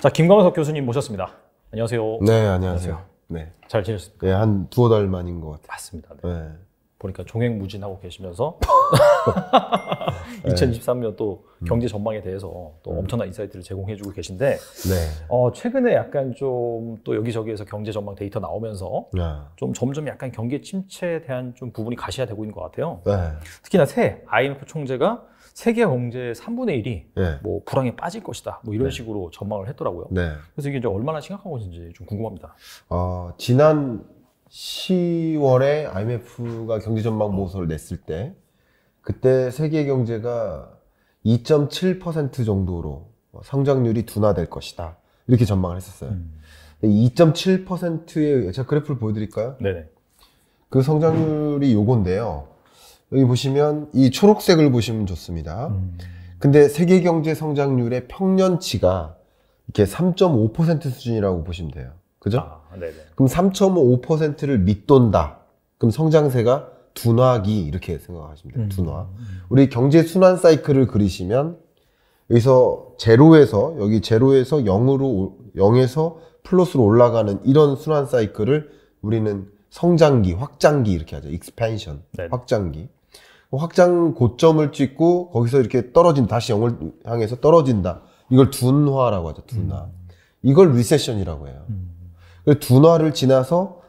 자, 김광석 교수님 모셨습니다. 안녕하세요. 네, 안녕하세요. 네. 잘지냈습니까 네, 예, 한 두어 달 만인 것 같아요. 맞습니다. 네. 네. 보니까 종횡무진하고 계시면서 2023년 또 음. 경제 전망에 대해서 또 음. 엄청난 인사이트를 제공해주고 계신데 네. 어, 최근에 약간 좀 또 여기저기에서 경제 전망 데이터 나오면서 네. 좀 점점 약간 경기 침체에 대한 좀 부분이 가시화되고 있는 것 같아요. 네. 특히나 새 IMF 총재가 세계 경제의 3분의 1이 네. 예. 뭐 불황에 빠질 것이다. 뭐 이런 네. 식으로 전망을 했더라고요. 네. 그래서 이게 이제 얼마나 심각한 것인지 좀 궁금합니다. 어, 지난 10월에 IMF가 경제 전망 보고서를 냈을 때 그때 세계 경제가 2.7% 정도로 성장률이 둔화될 것이다. 이렇게 전망을 했었어요. 음. 2.7%의 제가 그래프를 보여드릴까요? 네네. 그 성장률이 요건데요. 여기 보시면 이 초록색을 보시면 좋습니다. 음. 근데 세계 경제 성장률의 평년치가 이렇게 3.5% 수준이라고 보시면 돼요. 그죠? 아, 그럼 3.5%를 밑돈다. 그럼 성장세가 둔화기 이렇게 생각하시면 돼요. 음. 둔화. 우리 경제 순환 사이클을 그리시면 여기서 제로에서 여기 제로에서 영으로영에서 플러스로 올라가는 이런 순환 사이클을 우리는 성장기, 확장기 이렇게 하죠. 익스펜션, 네. 확장기. 확장 고점을 찍고 거기서 이렇게 떨어진 다시 0을 향해서 떨어진다. 이걸 둔화라고 하죠. 둔화. 음. 이걸 리세션이라고 해요. 음. 그 둔화를 지나서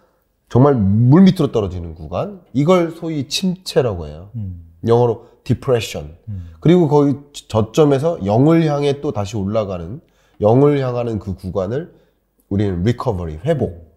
정말 물 밑으로 떨어지는 구간. 이걸 소위 침체라고 해요. 음. 영어로 depression. 음. 그리고 거의 저점에서 0을 향해 또 다시 올라가는 0을 향하는 그 구간을 우리는 recovery, 회복.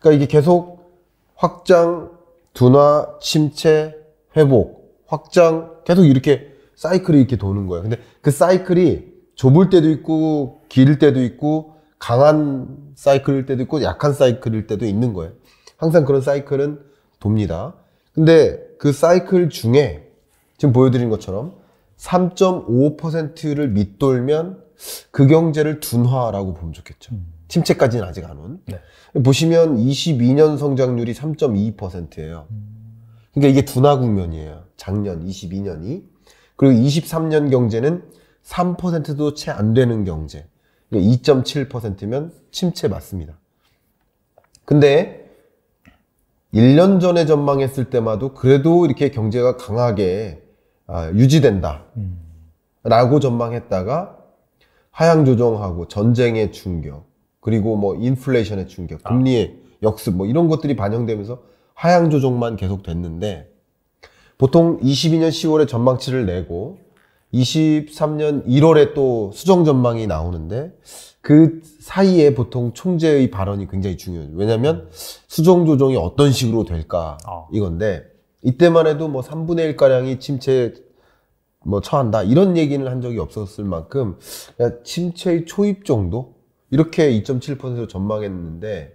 그러니까 이게 계속 확장, 둔화, 침체, 회복 확장 계속 이렇게 사이클이 이렇게 도는 거예요. 근데 그 사이클이 좁을 때도 있고 길 때도 있고 강한 사이클일 때도 있고 약한 사이클일 때도 있는 거예요. 항상 그런 사이클은 돕니다. 근데 그 사이클 중에 지금 보여드린 것처럼 3.5%를 밑돌면 그 경제를 둔화라고 보면 좋겠죠. 음. 침체까지는 아직 안 온. 네. 보시면 22년 성장률이 3.2%예요. 음. 그러니까 이게 둔화 국면이에요. 작년 22년이 그리고 23년 경제는 3%도 채 안 되는 경제. 2.7%면 그러니까 침체 맞습니다. 근데 1년 전에 전망했을 때마도 그래도 이렇게 경제가 강하게 아, 유지된다. 라고 전망했다가 하향 조정하고 전쟁의 충격, 그리고 뭐 인플레이션의 충격, 아. 금리의 역습 뭐 이런 것들이 반영되면서 하향 조정만 계속 됐는데 보통 22년 10월에 전망치를 내고 23년 1월에 또 수정 전망이 나오는데 그 사이에 보통 총재의 발언이 굉장히 중요해요. 왜냐하면 수정 조정이 어떤 식으로 될까 아. 이건데 이때만 해도 뭐 3분의 1 가량이 침체 뭐 처한다 이런 얘기를한 적이 없었을 만큼 그러니까 침체의 초입 정도 이렇게 2.7%로 전망했는데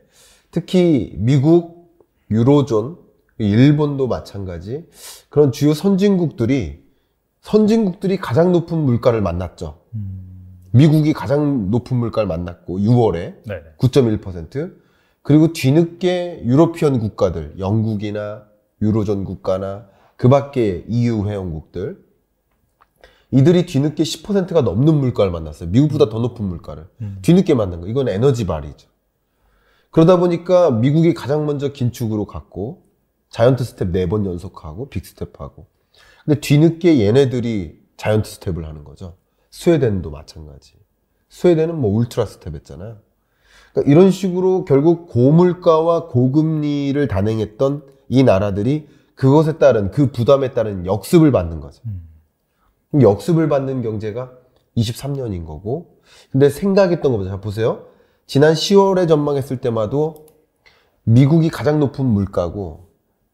특히 미국 유로존 일본도 마찬가지. 그런 주요 선진국들이 선진국들이 가장 높은 물가를 만났죠. 음. 미국이 가장 높은 물가를 만났고 6월에 네네. 9.1% 그리고 뒤늦게 유로피언 국가들 영국이나 유로존 국가나 그밖에 EU 회원국들 이들이 뒤늦게 10%가 넘는 물가를 만났어요. 미국보다 음. 더 높은 물가를 음. 뒤늦게 만난 거. 이건 에너지 발이죠. 그러다 보니까 미국이 가장 먼저 긴축으로 갔고 자이언트 스텝 네 번 연속하고 빅스텝 하고. 근데 뒤늦게 얘네들이 자이언트 스텝을 하는 거죠. 스웨덴도 마찬가지. 스웨덴은 뭐 울트라 스텝 했잖아요. 그러니까 이런 식으로 결국 고물가와 고금리를 단행했던 이 나라들이 그것에 따른 그 부담에 따른 역습을 받는 거죠. 음. 역습을 받는 경제가 23년인 거고. 근데 생각했던 것보다 잘 보세요. 지난 10월에 전망했을 때마도 미국이 가장 높은 물가고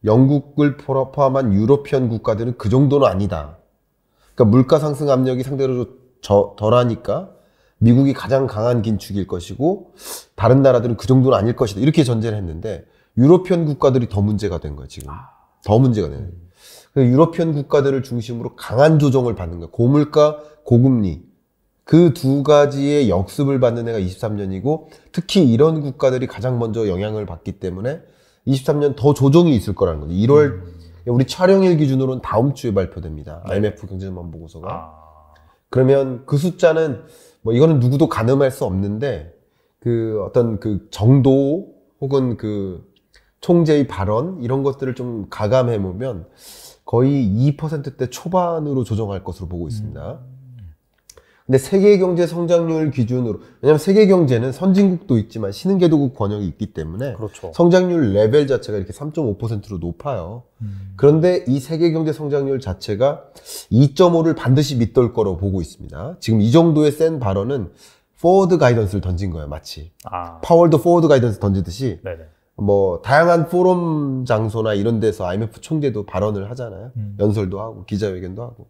영국을 포함한 유로피언 국가들은 그 정도는 아니다. 그러니까 물가 상승 압력이 상대로 덜하니까 미국이 가장 강한 긴축일 것이고 다른 나라들은 그 정도는 아닐 것이다. 이렇게 전제를 했는데 유로피언 국가들이 더 문제가 된 거야 지금. 더 문제가 되는 거야. 유로피언 국가들을 중심으로 강한 조정을 받는 거야. 고물가, 고금리. 그 두 가지의 역습을 받는 애가 23년이고 특히 이런 국가들이 가장 먼저 영향을 받기 때문에 23년 더 조정이 있을 거라는 거죠. 1월 음. 우리 촬영일 기준으로는 다음 주에 발표됩니다. 네. IMF 경제전망 보고서가. 아. 그러면 그 숫자는 뭐 이거는 누구도 가늠할 수 없는데 그 어떤 그 정도 혹은 그 총재의 발언 이런 것들을 좀 가감해 보면 거의 2%대 초반으로 조정할 것으로 보고 있습니다. 음. 근데 세계 경제 성장률 기준으로 왜냐하면 세계 경제는 선진국도 있지만 신흥개도국 그 권역이 있기 때문에 그렇죠. 성장률 레벨 자체가 이렇게 3.5%로 높아요. 음. 그런데 이 세계 경제 성장률 자체가 2.5를 반드시 밑돌 거로 보고 있습니다. 지금 이 정도의 센 발언은 포워드 가이던스를 던진 거예요, 마치 아. 파월도 포워드 가이던스 던지듯이 네네. 뭐 다양한 포럼 장소나 이런 데서 IMF 총재도 발언을 하잖아요. 음. 연설도 하고 기자회견도 하고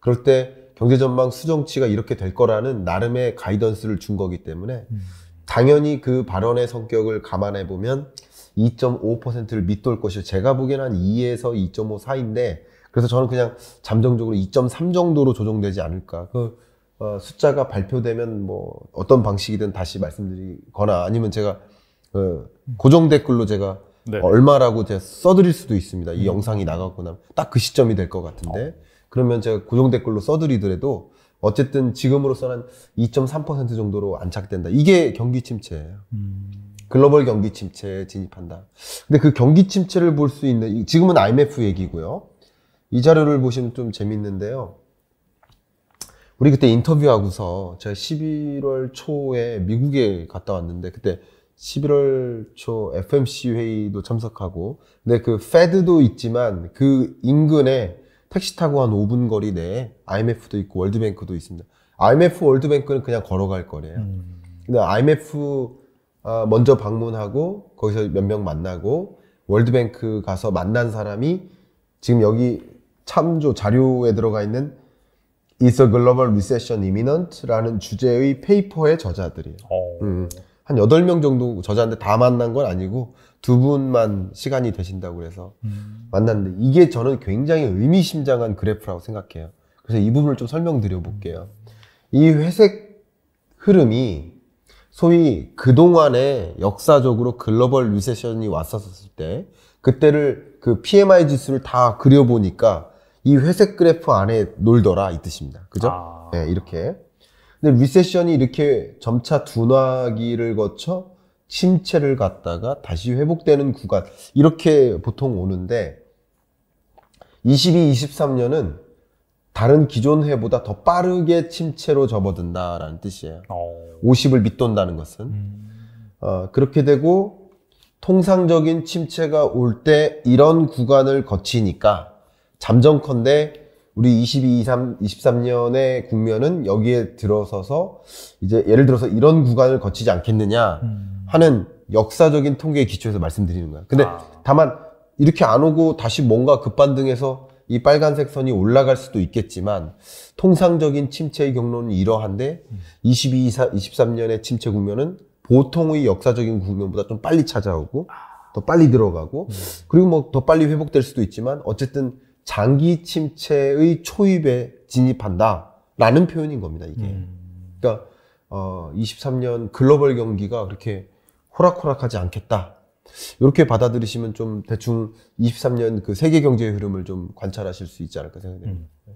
그럴 때 경제 전망 수정치가 이렇게 될 거라는 나름의 가이던스를 준 거기 때문에 음. 당연히 그 발언의 성격을 감안해 보면 2.5%를 밑돌 것이 제가 보기엔 한 2에서 2.5 사이인데 그래서 저는 그냥 잠정적으로 2.3 정도로 조정되지 않을까. 그 어, 숫자가 발표되면 뭐 어떤 방식이든 다시 말씀드리거나 아니면 제가 그 고정 댓글로 제가 네 얼마라고 제가 써드릴 수도 있습니다. 이 음. 영상이 나갔구나딱그 시점이 될 것 같은데. 어. 그러면 제가 고정 댓글로 써드리더라도 어쨌든 지금으로서는 2.3% 정도로 안착된다. 이게 경기 침체예요. 음. 글로벌 경기 침체에 진입한다. 근데 그 경기 침체를 볼 수 있는 지금은 IMF 얘기고요. 이 자료를 보시면 좀 재밌는데요. 우리 그때 인터뷰하고서 제가 11월 초에 미국에 갔다 왔는데 그때 11월 초 FMC 회의도 참석하고 근데 그 페드도 있지만 그 인근에 택시 타고 한 5분 거리 내에 IMF도 있고 월드뱅크도 있습니다. IMF 월드뱅크는 그냥 걸어갈 거래요. 음. 근데 IMF 어, 먼저 방문하고 거기서 몇 명 만나고 월드뱅크 가서 만난 사람이 지금 여기 참조 자료에 들어가 있는 Is a Global Recession Imminent라는 주제의 페이퍼의 저자들이에요. 어. 음, 한8명 정도 저자인데 다 만난 건 아니고 두 분만 시간이 되신다고 그래서 음. 만났는데 이게 저는 굉장히 의미심장한 그래프라고 생각해요. 그래서 이 부분을 좀 설명드려 볼게요. 이 회색 흐름이 소위 그동안에 역사적으로 글로벌 리세션이 왔었을 때 그때를 그 PMI 지수를 다 그려보니까 이 회색 그래프 안에 놀더라 이 뜻입니다. 그죠? 아. 네, 이렇게. 근데 리세션이 이렇게 점차 둔화기를 거쳐 침체를 갖다가 다시 회복되는 구간 이렇게 보통 오는데 22, 23년은 다른 기존 해보다 더 빠르게 침체로 접어든다라는 뜻이에요. 어. 오. 50을 밑돈다는 것은 음. 어, 그렇게 되고 통상적인 침체가 올 때 이런 구간을 거치니까 잠정컨대 우리 22, 23, 23년의 국면은 여기에 들어서서 이제 예를 들어서 이런 구간을 거치지 않겠느냐 음. 하는 역사적인 통계의 기초에서 말씀드리는 거야. 근데 아. 다만 이렇게 안 오고 다시 뭔가 급반등해서 이 빨간색 선이 올라갈 수도 있겠지만 통상적인 침체의 경로는 이러한데 22, 음. 23년의 침체 국면은 보통의 역사적인 국면보다 좀 빨리 찾아오고 아. 더 빨리 들어가고 음. 그리고 뭐 더 빨리 회복될 수도 있지만 어쨌든 장기 침체의 초입에 진입한다라는 표현인 겁니다. 이게. 음. 그러니까 어 23년 글로벌 경기가 그렇게 호락호락하지 않겠다. 이렇게 받아들이시면 좀 대충 23년 그 세계 경제의 흐름을 좀 관찰하실 수 있지 않을까 생각이 됩니다. 음.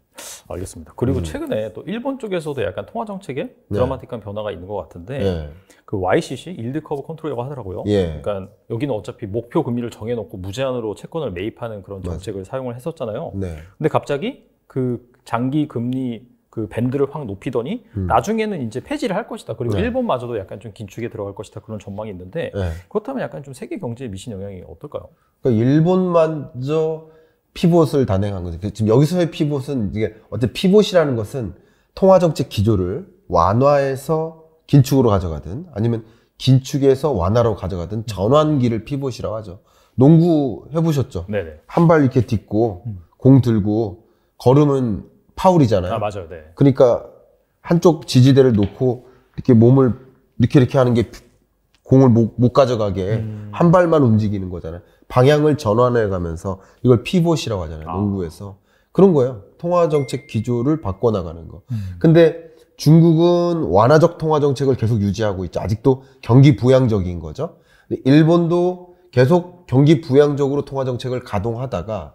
알겠습니다. 그리고 음. 최근에 또 일본 쪽에서도 약간 통화 정책에 네. 드라마틱한 변화가 있는 것 같은데 네. 그 YCC 일드 커브 컨트롤이라고 하더라고요. 예. 그러니까 여기는 어차피 목표 금리를 정해놓고 무제한으로 채권을 매입하는 그런 정책을 맞아. 사용을 했었잖아요. 네. 근데 갑자기 그 장기 금리 그 밴드를 확 높이더니 음. 나중에는 이제 폐지를 할 것이다. 그리고 네. 일본마저도 약간 좀 긴축에 들어갈 것이다. 그런 전망이 있는데 네. 그렇다면 약간 좀 세계 경제에 미친 영향이 어떨까요? 그러니까 일본마저 피봇을 단행한 거죠. 그 지금 여기서의 피봇은 이게 어쨌 피봇이라는 것은 통화정책 기조를 완화해서 긴축으로 가져가든 아니면 긴축에서 완화로 가져가든 전환기를 피봇이라고 하죠. 농구 해보셨죠? 네네. 한 발 이렇게 딛고 음. 공 들고 걸음은 파울이잖아요. 아, 맞아요. 네. 그러니까 한쪽 지지대를 놓고 이렇게 몸을 이렇게 이렇게 하는 게 공을 못, 못 가져가게 음. 한 발만 움직이는 거잖아요. 방향을 전환해 가면서 이걸 피봇이라고 하잖아요. 아. 농구에서. 그런 거예요. 통화 정책 기조를 바꿔 나가는 거. 음. 근데 중국은 완화적 통화 정책을 계속 유지하고 있죠. 아직도 경기 부양적인 거죠. 일본도 계속 경기 부양적으로 통화 정책을 가동하다가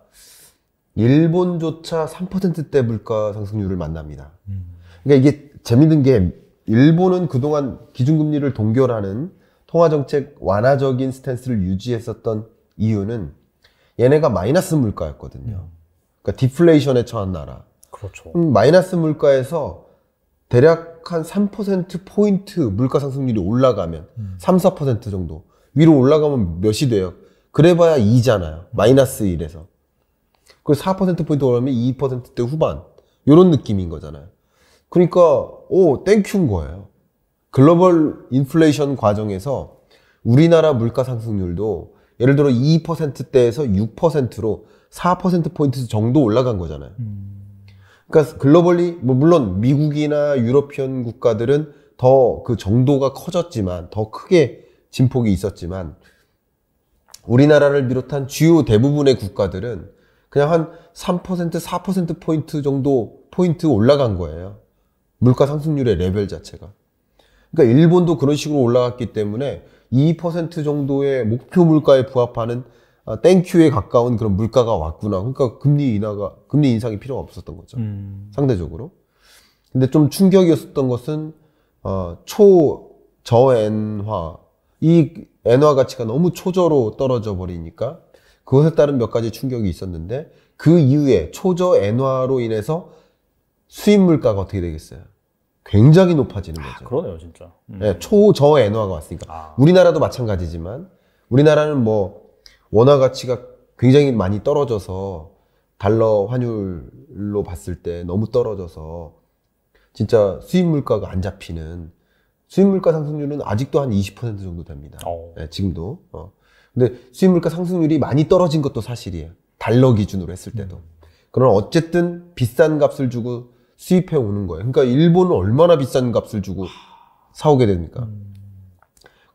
일본조차 3%대 물가 상승률을 만납니다. 음. 그러니까 이게 재밌는 게 일본은 그동안 기준금리를 동결하는 통화정책 완화적인 스탠스를 유지했었던 이유는 얘네가 마이너스 물가였거든요. 음. 그러니까 디플레이션에 처한 나라. 그렇죠. 마이너스 물가에서 대략 한 3%포인트 물가 상승률이 올라가면 음. 3, 4% 정도 위로 올라가면 몇이 돼요? 그래봐야 2잖아요. 마이너스 1에서. 그 4%포인트 오르면 2%대 후반. 요런 느낌인 거잖아요. 그러니까, 오, 땡큐인 거예요. 글로벌 인플레이션 과정에서 우리나라 물가 상승률도 예를 들어 2%대에서 6%로 4%포인트 정도 올라간 거잖아요. 음. 그러니까 글로벌리, 뭐 물론 미국이나 유럽현 국가들은 더 그 정도가 커졌지만, 더 크게 진폭이 있었지만, 우리나라를 비롯한 주요 대부분의 국가들은 그냥 한 3%, 4%포인트 정도 포인트 올라간 거예요. 물가 상승률의 레벨 자체가. 그러니까 일본도 그런 식으로 올라갔기 때문에 2% 정도의 목표 물가에 부합하는 아, 땡큐에 가까운 그런 물가가 왔구나. 그러니까 금리 인하가 금리 인상이 필요가 없었던 거죠. 음. 상대적으로. 근데 좀 충격이었었던 것은 어, 초 저엔화 이 엔화 가치가 너무 초저로 떨어져 버리니까 그것에 따른 몇 가지 충격이 있었는데 그 이후에 초저 엔화로 인해서 수입 물가가 어떻게 되겠어요? 굉장히 높아지는 아, 거죠. 아, 그러네요, 진짜. 음. 네, 초저 엔화가 왔으니까. 아. 우리나라도 마찬가지지만 우리나라는 뭐 원화 가치가 굉장히 많이 떨어져서 달러 환율로 봤을 때 너무 떨어져서 진짜 수입 물가가 안 잡히는 수입 물가 상승률은 아직도 한 20% 정도 됩니다. 어. 네, 지금도. 어. 근데 수입 물가 상승률이 많이 떨어진 것도 사실이에요. 달러 기준으로 했을 때도. 그러나 어쨌든 비싼 값을 주고 수입해 오는 거예요. 그러니까 일본은 얼마나 비싼 값을 주고 사오게 됩니까?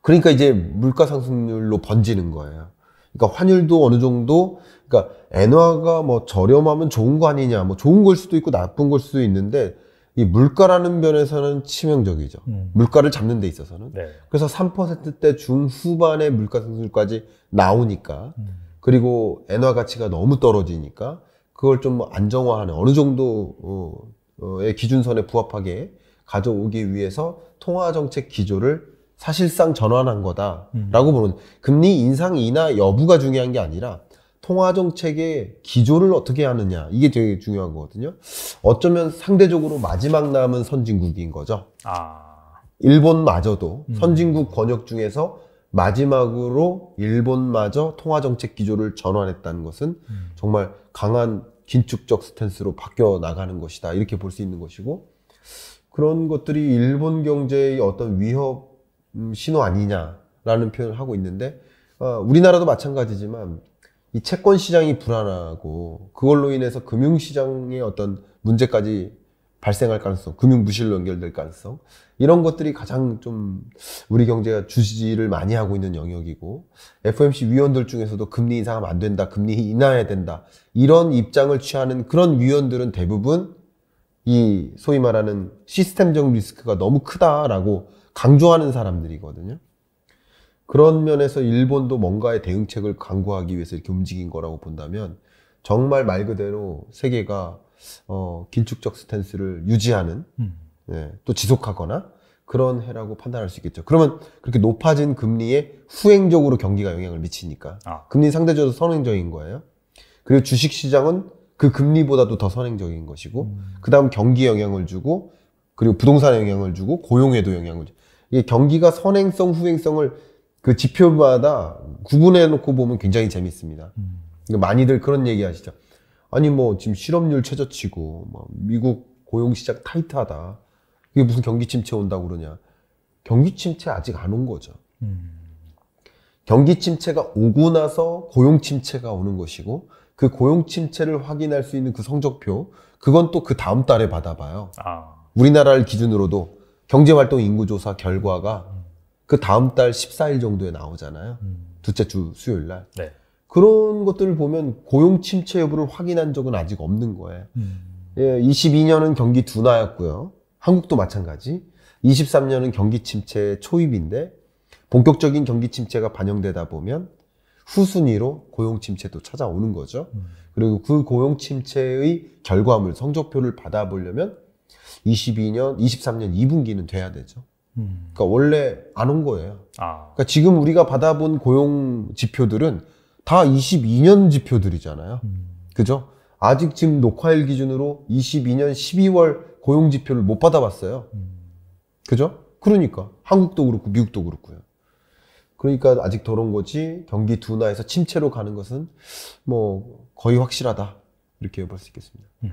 그러니까 이제 물가 상승률로 번지는 거예요. 그러니까 환율도 어느 정도 그러니까 엔화가 뭐 저렴하면 좋은 거 아니냐 뭐 좋은 걸 수도 있고 나쁜 걸 수도 있는데 이 물가라는 면에서는 치명적이죠. 음. 물가를 잡는 데 있어서는. 네. 그래서 3%대 중후반의 물가 상승률까지 나오니까 음. 그리고 엔화 가치가 너무 떨어지니까 그걸 좀 안정화하는 어느 정도의 어, 기준선에 부합하게 가져오기 위해서 통화 정책 기조를 사실상 전환한 거다라고 음. 보는 금리 인상이나 여부가 중요한 게 아니라 통화 정책의 기조를 어떻게 하느냐 이게 되게 중요한 거거든요. 어쩌면 상대적으로 마지막 남은 선진국인 거죠. 아... 일본마저도 음. 선진국 권역 중에서 마지막으로 일본마저 통화 정책 기조를 전환했다는 것은 음. 정말 강한 긴축적 스탠스로 바뀌어 나가는 것이다 이렇게 볼 수 있는 것이고 그런 것들이 일본 경제의 어떤 위협 음, 신호 아니냐라는 표현을 하고 있는데 어, 우리나라도 마찬가지지만 이 채권 시장이 불안하고 그걸로 인해서 금융 시장의 어떤 문제까지 발생할 가능성, 금융 무실로 연결될 가능성 이런 것들이 가장 좀 우리 경제가 주시를 지 많이 하고 있는 영역이고 FOMC 위원들 중에서도 금리 인상하면 안 된다, 금리 인하해야 된다 이런 입장을 취하는 그런 위원들은 대부분 이 소위 말하는 시스템적 리스크가 너무 크다라고 강조하는 사람들이거든요. 그런 면에서 일본도 뭔가의 대응책을 강구하기 위해서 이렇게 움직인 거라고 본다면 정말 말 그대로 세계가 어, 긴축적 스탠스를 유지하는 음. 예, 또 지속하거나 그런 해라고 판단할 수 있겠죠. 그러면 그렇게 높아진 금리에 후행적으로 경기가 영향을 미치니까 아. 금리 상대적으로 선행적인 거예요. 그리고 주식 시장은 그 금리보다도 더 선행적인 것이고 음. 그다음 경기 영향을 주고 그리고 부동산 영향을 주고 고용에도 영향을 주 이게 경기가 선행성 후행성을 그 지표마다 구분해 놓고 보면 굉장히 재밌습니다. 음. 그러니까 많이들 그런 얘기 하시죠. 아니 뭐 지금 실업률 최저치고 뭐 미국 고용 시장 타이트하다. 이게 무슨 경기 침체 온다고 그러냐. 경기 침체 아직 안 온 거죠. 음. 경기 침체가 오고 나서 고용 침체가 오는 것이고 그 고용 침체를 확인할 수 있는 그 성적표 그건 또 그 다음 달에 받아봐요. 아. 우리나라를 기준으로도 경제활동 인구조사 결과가 그 다음 달 14일 정도에 나오잖아요. 음. 둘째 주 수요일 날. 네. 그런 것들을 보면 고용 침체 여부를 확인한 적은 아직 없는 거예요. 음. 예, 22년은 경기 둔화였고요. 한국도 마찬가지. 23년은 경기 침체 초입인데 본격적인 경기 침체가 반영되다 보면 후순위로 고용 침체도 찾아오는 거죠. 음. 그리고 그 고용 침체의 결과물 성적표를 받아보려면 22년, 23년 2분기는 돼야 되죠. 그러니까 원래 안 온 거예요. 아. 그러니까 지금 우리가 받아본 고용 지표들은 다 22년 지표들이잖아요. 음. 그죠? 아직 지금 녹화일 기준으로 22년 12월 고용 지표를 못 받아봤어요. 음. 그죠? 그러니까 한국도 그렇고 미국도 그렇고요. 그러니까 아직 더러운 거지 경기 둔화에서 침체로 가는 것은 뭐 거의 확실하다 이렇게 볼 수 있겠습니다. 음.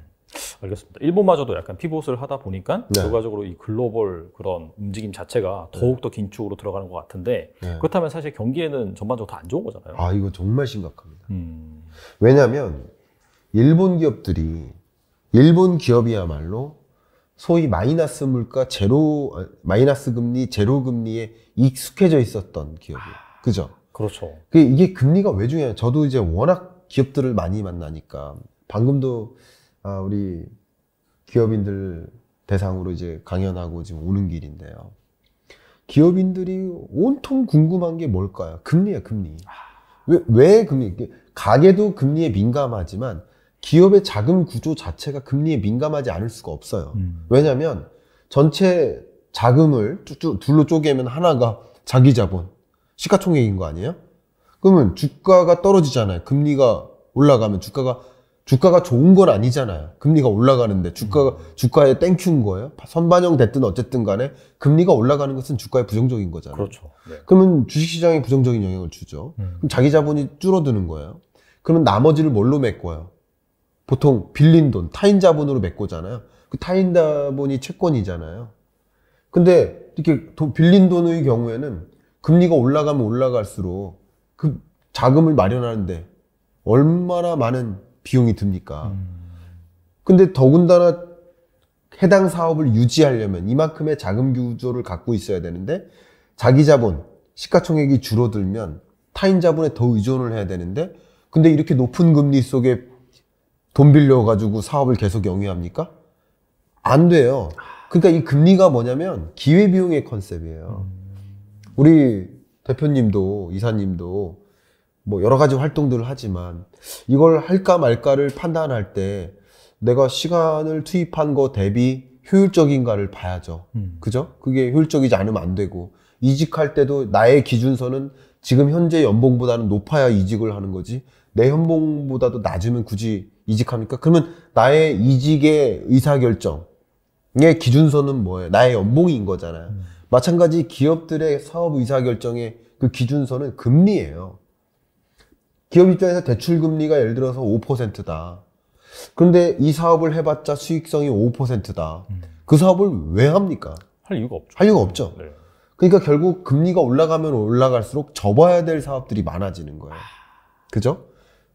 알겠습니다. 일본마저도 약간 피봇을 하다 보니까 네. 결과적으로 이 글로벌 그런 움직임 자체가 네. 더욱더 긴축으로 들어가는 것 같은데 네. 그렇다면 사실 경기에는 전반적으로 다 안 좋은 거잖아요. 아, 이거 정말 심각합니다. 음... 왜냐하면 일본 기업들이 일본 기업이야말로 소위 마이너스 물가 제로 아, 마이너스 금리 제로 금리에 익숙해져 있었던 기업이에요. 아, 그죠? 그렇죠. 그 이게 금리가 왜 중요해요? 저도 이제 워낙 기업들을 많이 만나니까 방금도 아, 우리 기업인들 대상으로 이제 강연하고 지금 오는 길인데요. 기업인들이 온통 궁금한 게 뭘까요? 금리야, 금리. 왜, 왜 금리? 가게도 금리에 민감하지만 기업의 자금 구조 자체가 금리에 민감하지 않을 수가 없어요. 음. 왜냐면 전체 자금을 쭉쭉 둘로 쪼개면 하나가 자기 자본, 시가총액인 거 아니에요? 그러면 주가가 떨어지잖아요. 금리가 올라가면 주가가 주가가 좋은 건 아니잖아요. 금리가 올라가는데 주가 음. 주가에 땡큐인 거예요. 선반영 됐든 어쨌든 간에 금리가 올라가는 것은 주가에 부정적인 거잖아요. 그렇죠. 네. 그러면 주식시장에 부정적인 영향을 주죠. 음. 그럼 자기 자본이 줄어드는 거예요. 그러면 나머지를 뭘로 메꿔요? 보통 빌린 돈, 타인 자본으로 메꿔잖아요. 그 타인 자본이 채권이잖아요. 근데 이렇게 도, 빌린 돈의 경우에는 금리가 올라가면 올라갈수록 그 자금을 마련하는데 얼마나 많은 비용이 듭니까? 음. 근데 더군다나 해당 사업을 유지하려면 이만큼의 자금 규조를 갖고 있어야 되는데 자기 자본, 시가총액이 줄어들면 타인 자본에 더 의존을 해야 되는데 근데 이렇게 높은 금리 속에 돈 빌려가지고 사업을 계속 영위합니까? 안 돼요. 그러니까 이 금리가 뭐냐면 기회비용의 컨셉이에요. 음. 우리 대표님도 이사님도 뭐 여러 가지 활동들을 하지만 이걸 할까 말까를 판단할 때 내가 시간을 투입한 거 대비 효율적인가를 봐야죠. 음. 그죠? 그게 효율적이지 않으면 안 되고 이직할 때도 나의 기준선은 지금 현재 연봉보다는 높아야 이직을 하는 거지 내 연봉보다도 낮으면 굳이 이직합니까? 그러면 나의 이직의 의사결정의 기준선은 뭐예요? 나의 연봉인 거잖아요. 음. 마찬가지 기업들의 사업 의사결정의 그 기준선은 금리예요. 기업 입장에서 대출 금리가 예를 들어서 5%다. 그런데 이 사업을 해봤자 수익성이 5%다. 음. 그 사업을 왜 합니까? 할 이유가 없죠. 할 이유가 없죠. 네. 그러니까 결국 금리가 올라가면 올라갈수록 접어야 될 사업들이 많아지는 거예요. 그죠?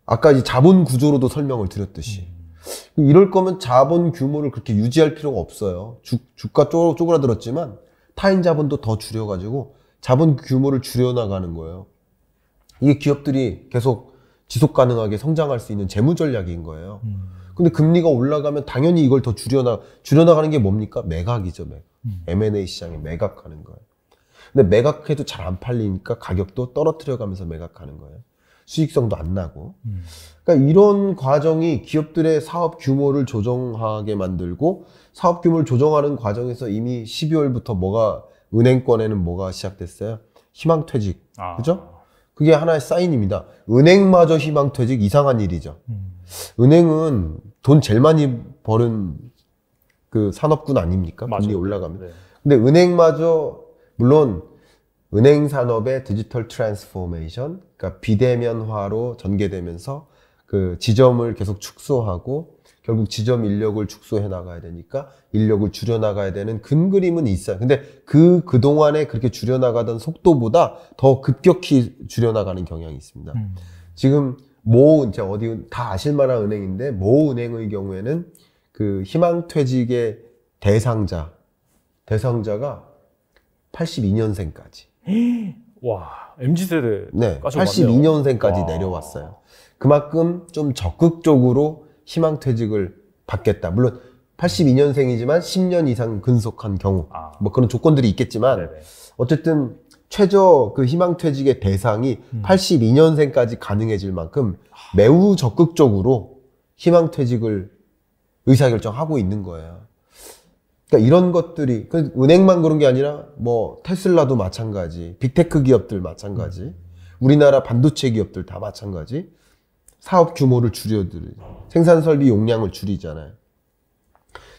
아까 이 자본 구조로도 설명을 드렸듯이. 음. 이럴 거면 자본 규모를 그렇게 유지할 필요가 없어요. 주, 주가 쪼, 쪼그라들었지만 타인 자본도 더 줄여가지고 자본 규모를 줄여나가는 거예요. 이게 기업들이 계속 지속 가능하게 성장할 수 있는 재무 전략인 거예요. 음. 근데 금리가 올라가면 당연히 이걸 더 줄여나 줄여나가는 게 뭡니까? 매각이죠, 매. 음. M&A 시장에 매각하는 거예요. 근데 매각해도 잘 안 팔리니까 가격도 떨어뜨려가면서 매각하는 거예요. 수익성도 안 나고. 음. 그러니까 이런 과정이 기업들의 사업 규모를 조정하게 만들고 사업 규모를 조정하는 과정에서 이미 12월부터 뭐가 은행권에는 뭐가 시작됐어요? 희망퇴직. 아. 그죠? 그게 하나의 사인입니다. 은행마저 희망퇴직 이상한 일이죠. 음. 은행은 돈 제일 많이 버는 그 산업군 아닙니까? 맞아 금리 올라가면. 네. 근데 은행마저 물론 은행 산업의 디지털 트랜스포메이션, 그러니까 비대면화로 전개되면서 그 지점을 계속 축소하고 결국 지점 인력을 축소해 나가야 되니까 인력을 줄여 나가야 되는 근 그림은 있어요. 근데 그 그동안에 그렇게 줄여 나가던 속도보다 더 급격히 줄여 나가는 경향이 있습니다. 음. 지금 모 이제 어디 다 아실 만한 은행인데 모 은행의 경우에는 그 희망 퇴직의 대상자 대상자가 82년생까지 와 mz 세대 네 82년생까지 내려왔어요. 그만큼 좀 적극적으로 희망퇴직을 받겠다. 물론 82년생이지만 10년 이상 근속한 경우 아. 뭐 그런 조건들이 있겠지만 네네. 어쨌든 최저 그 희망퇴직의 대상이 음. 82년생까지 가능해질 만큼 매우 적극적으로 희망퇴직을 의사결정하고 있는 거예요. 그러니까 이런 것들이 그 은행만 그런 게 아니라 뭐 테슬라도 마찬가지, 빅테크 기업들 마찬가지, 음. 우리나라 반도체 기업들 다 마찬가지. 사업 규모를 줄여드려 생산 설비 용량을 줄이잖아요.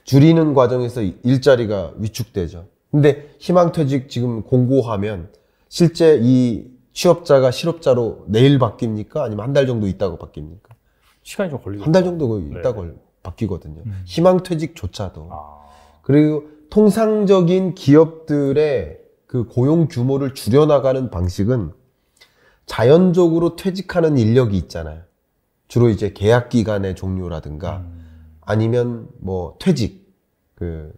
줄이는 과정에서 일자리가 위축되죠. 근데 희망퇴직 지금 공고하면 실제 이 취업자가 실업자로 내일 바뀝니까? 아니면 한 달 정도 있다가 바뀝니까? 시간이 좀 걸리죠. 한달 정도 있다가 네. 바뀌거든요. 음. 희망퇴직조차도. 아. 그리고 통상적인 기업들의 그 고용 규모를 줄여나가는 방식은 자연적으로 퇴직하는 인력이 있잖아요. 주로 이제 계약 기간의 종료라든가 음. 아니면 뭐 퇴직 그그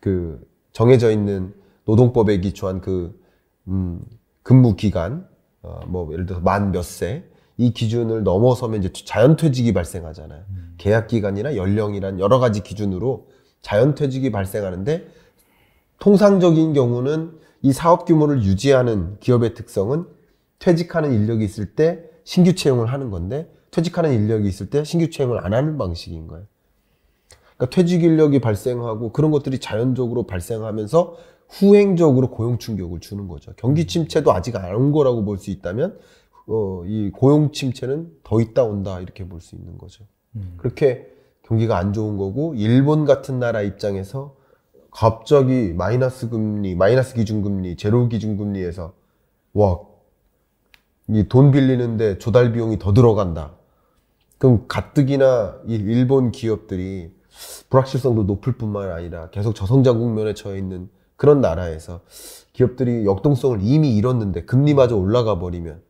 그 정해져 있는 노동법에 기초한 그 음, 근무 기간 어, 뭐 예를 들어서 만 몇 세 이 기준을 넘어서면 이제 자연 퇴직이 발생하잖아요. 음. 계약 기간이나 연령이란 여러 가지 기준으로 자연 퇴직이 발생하는데 통상적인 경우는 이 사업 규모를 유지하는 기업의 특성은 퇴직하는 인력이 있을 때 신규 채용을 하는 건데 퇴직하는 인력이 있을 때 신규 채용을 안 하는 방식인 거예요. 그러니까 퇴직 인력이 발생하고 그런 것들이 자연적으로 발생하면서 후행적으로 고용 충격을 주는 거죠. 경기 침체도 아직 안 온 거라고 볼 수 있다면 어, 이 고용 침체는 더 있다 온다 이렇게 볼 수 있는 거죠. 음. 그렇게 경기가 안 좋은 거고 일본 같은 나라 입장에서 갑자기 마이너스 금리, 마이너스 기준금리, 제로 기준금리에서 와, 이 돈 빌리는데 조달 비용이 더 들어간다. 그럼 가뜩이나 이 일본 기업들이 불확실성도 높을 뿐만 아니라 계속 저성장 국면에 처해 있는 그런 나라에서 기업들이 역동성을 이미 잃었는데 금리마저 올라가 버리면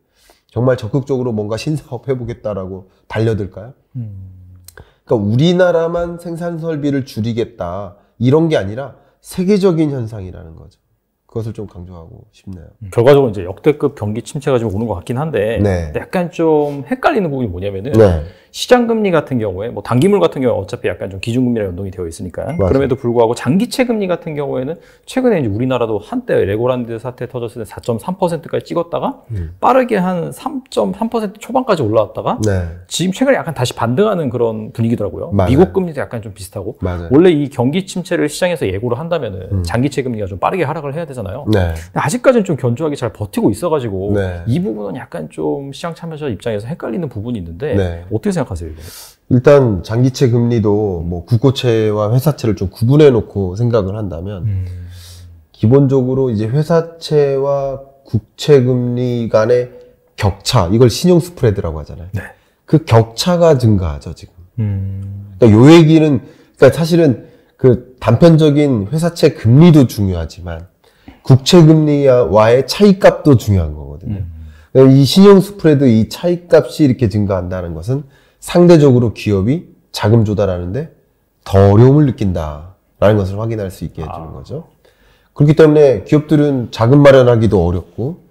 정말 적극적으로 뭔가 신사업 해보겠다라고 달려들까요? 그러니까 우리나라만 생산 설비를 줄이겠다 이런 게 아니라 세계적인 현상이라는 거죠. 그것을 좀 강조하고 싶네요. 음. 결과적으로 이제 역대급 경기 침체가 좀 오는 것 같긴 한데 네. 약간 좀 헷갈리는 부분이 뭐냐면은 네. 시장 금리 같은 경우에 뭐 단기물 같은 경우 어차피 약간 좀 기준금리랑 연동이 되어 있으니까 맞아요. 그럼에도 불구하고 장기채 금리 같은 경우에는 최근에 이제 우리나라도 한때 레고란드 사태 터졌을 때 4.3%까지 찍었다가 음. 빠르게 한 3.3% 초반까지 올라왔다가 네. 지금 최근에 약간 다시 반등하는 그런 분위기더라고요. 맞아요. 미국 금리도 약간 좀 비슷하고 맞아요. 원래 이 경기 침체를 시장에서 예고를 한다면은 음. 장기채 금리가 좀 빠르게 하락을 해야 되잖아요. 거잖아요. 네. 아직까지는 좀 견조하게 잘 버티고 있어가지고 네. 이 부분은 약간 좀 시장 참여자 입장에서 헷갈리는 부분이 있는데 네. 어떻게 생각하세요? 이거? 일단 장기채 금리도 뭐 국고채와 회사채를 좀 구분해 놓고 생각을 한다면 음. 기본적으로 이제 회사채와 국채 금리 간의 격차 이걸 신용 스프레드라고 하잖아요. 네. 그 격차가 증가하죠 지금. 음. 그러니까 요 얘기는 그러니까 사실은 그 단편적인 회사채 금리도 중요하지만 국채금리와의 차이값도 중요한 거거든요. 음. 이 신용 스프레드 이 차이값이 이렇게 증가한다는 것은 상대적으로 기업이 자금 조달하는데 더 어려움을 느낀다라는 것을 확인할 수 있게 해주는 아. 거죠. 그렇기 때문에 기업들은 자금 마련하기도 어렵고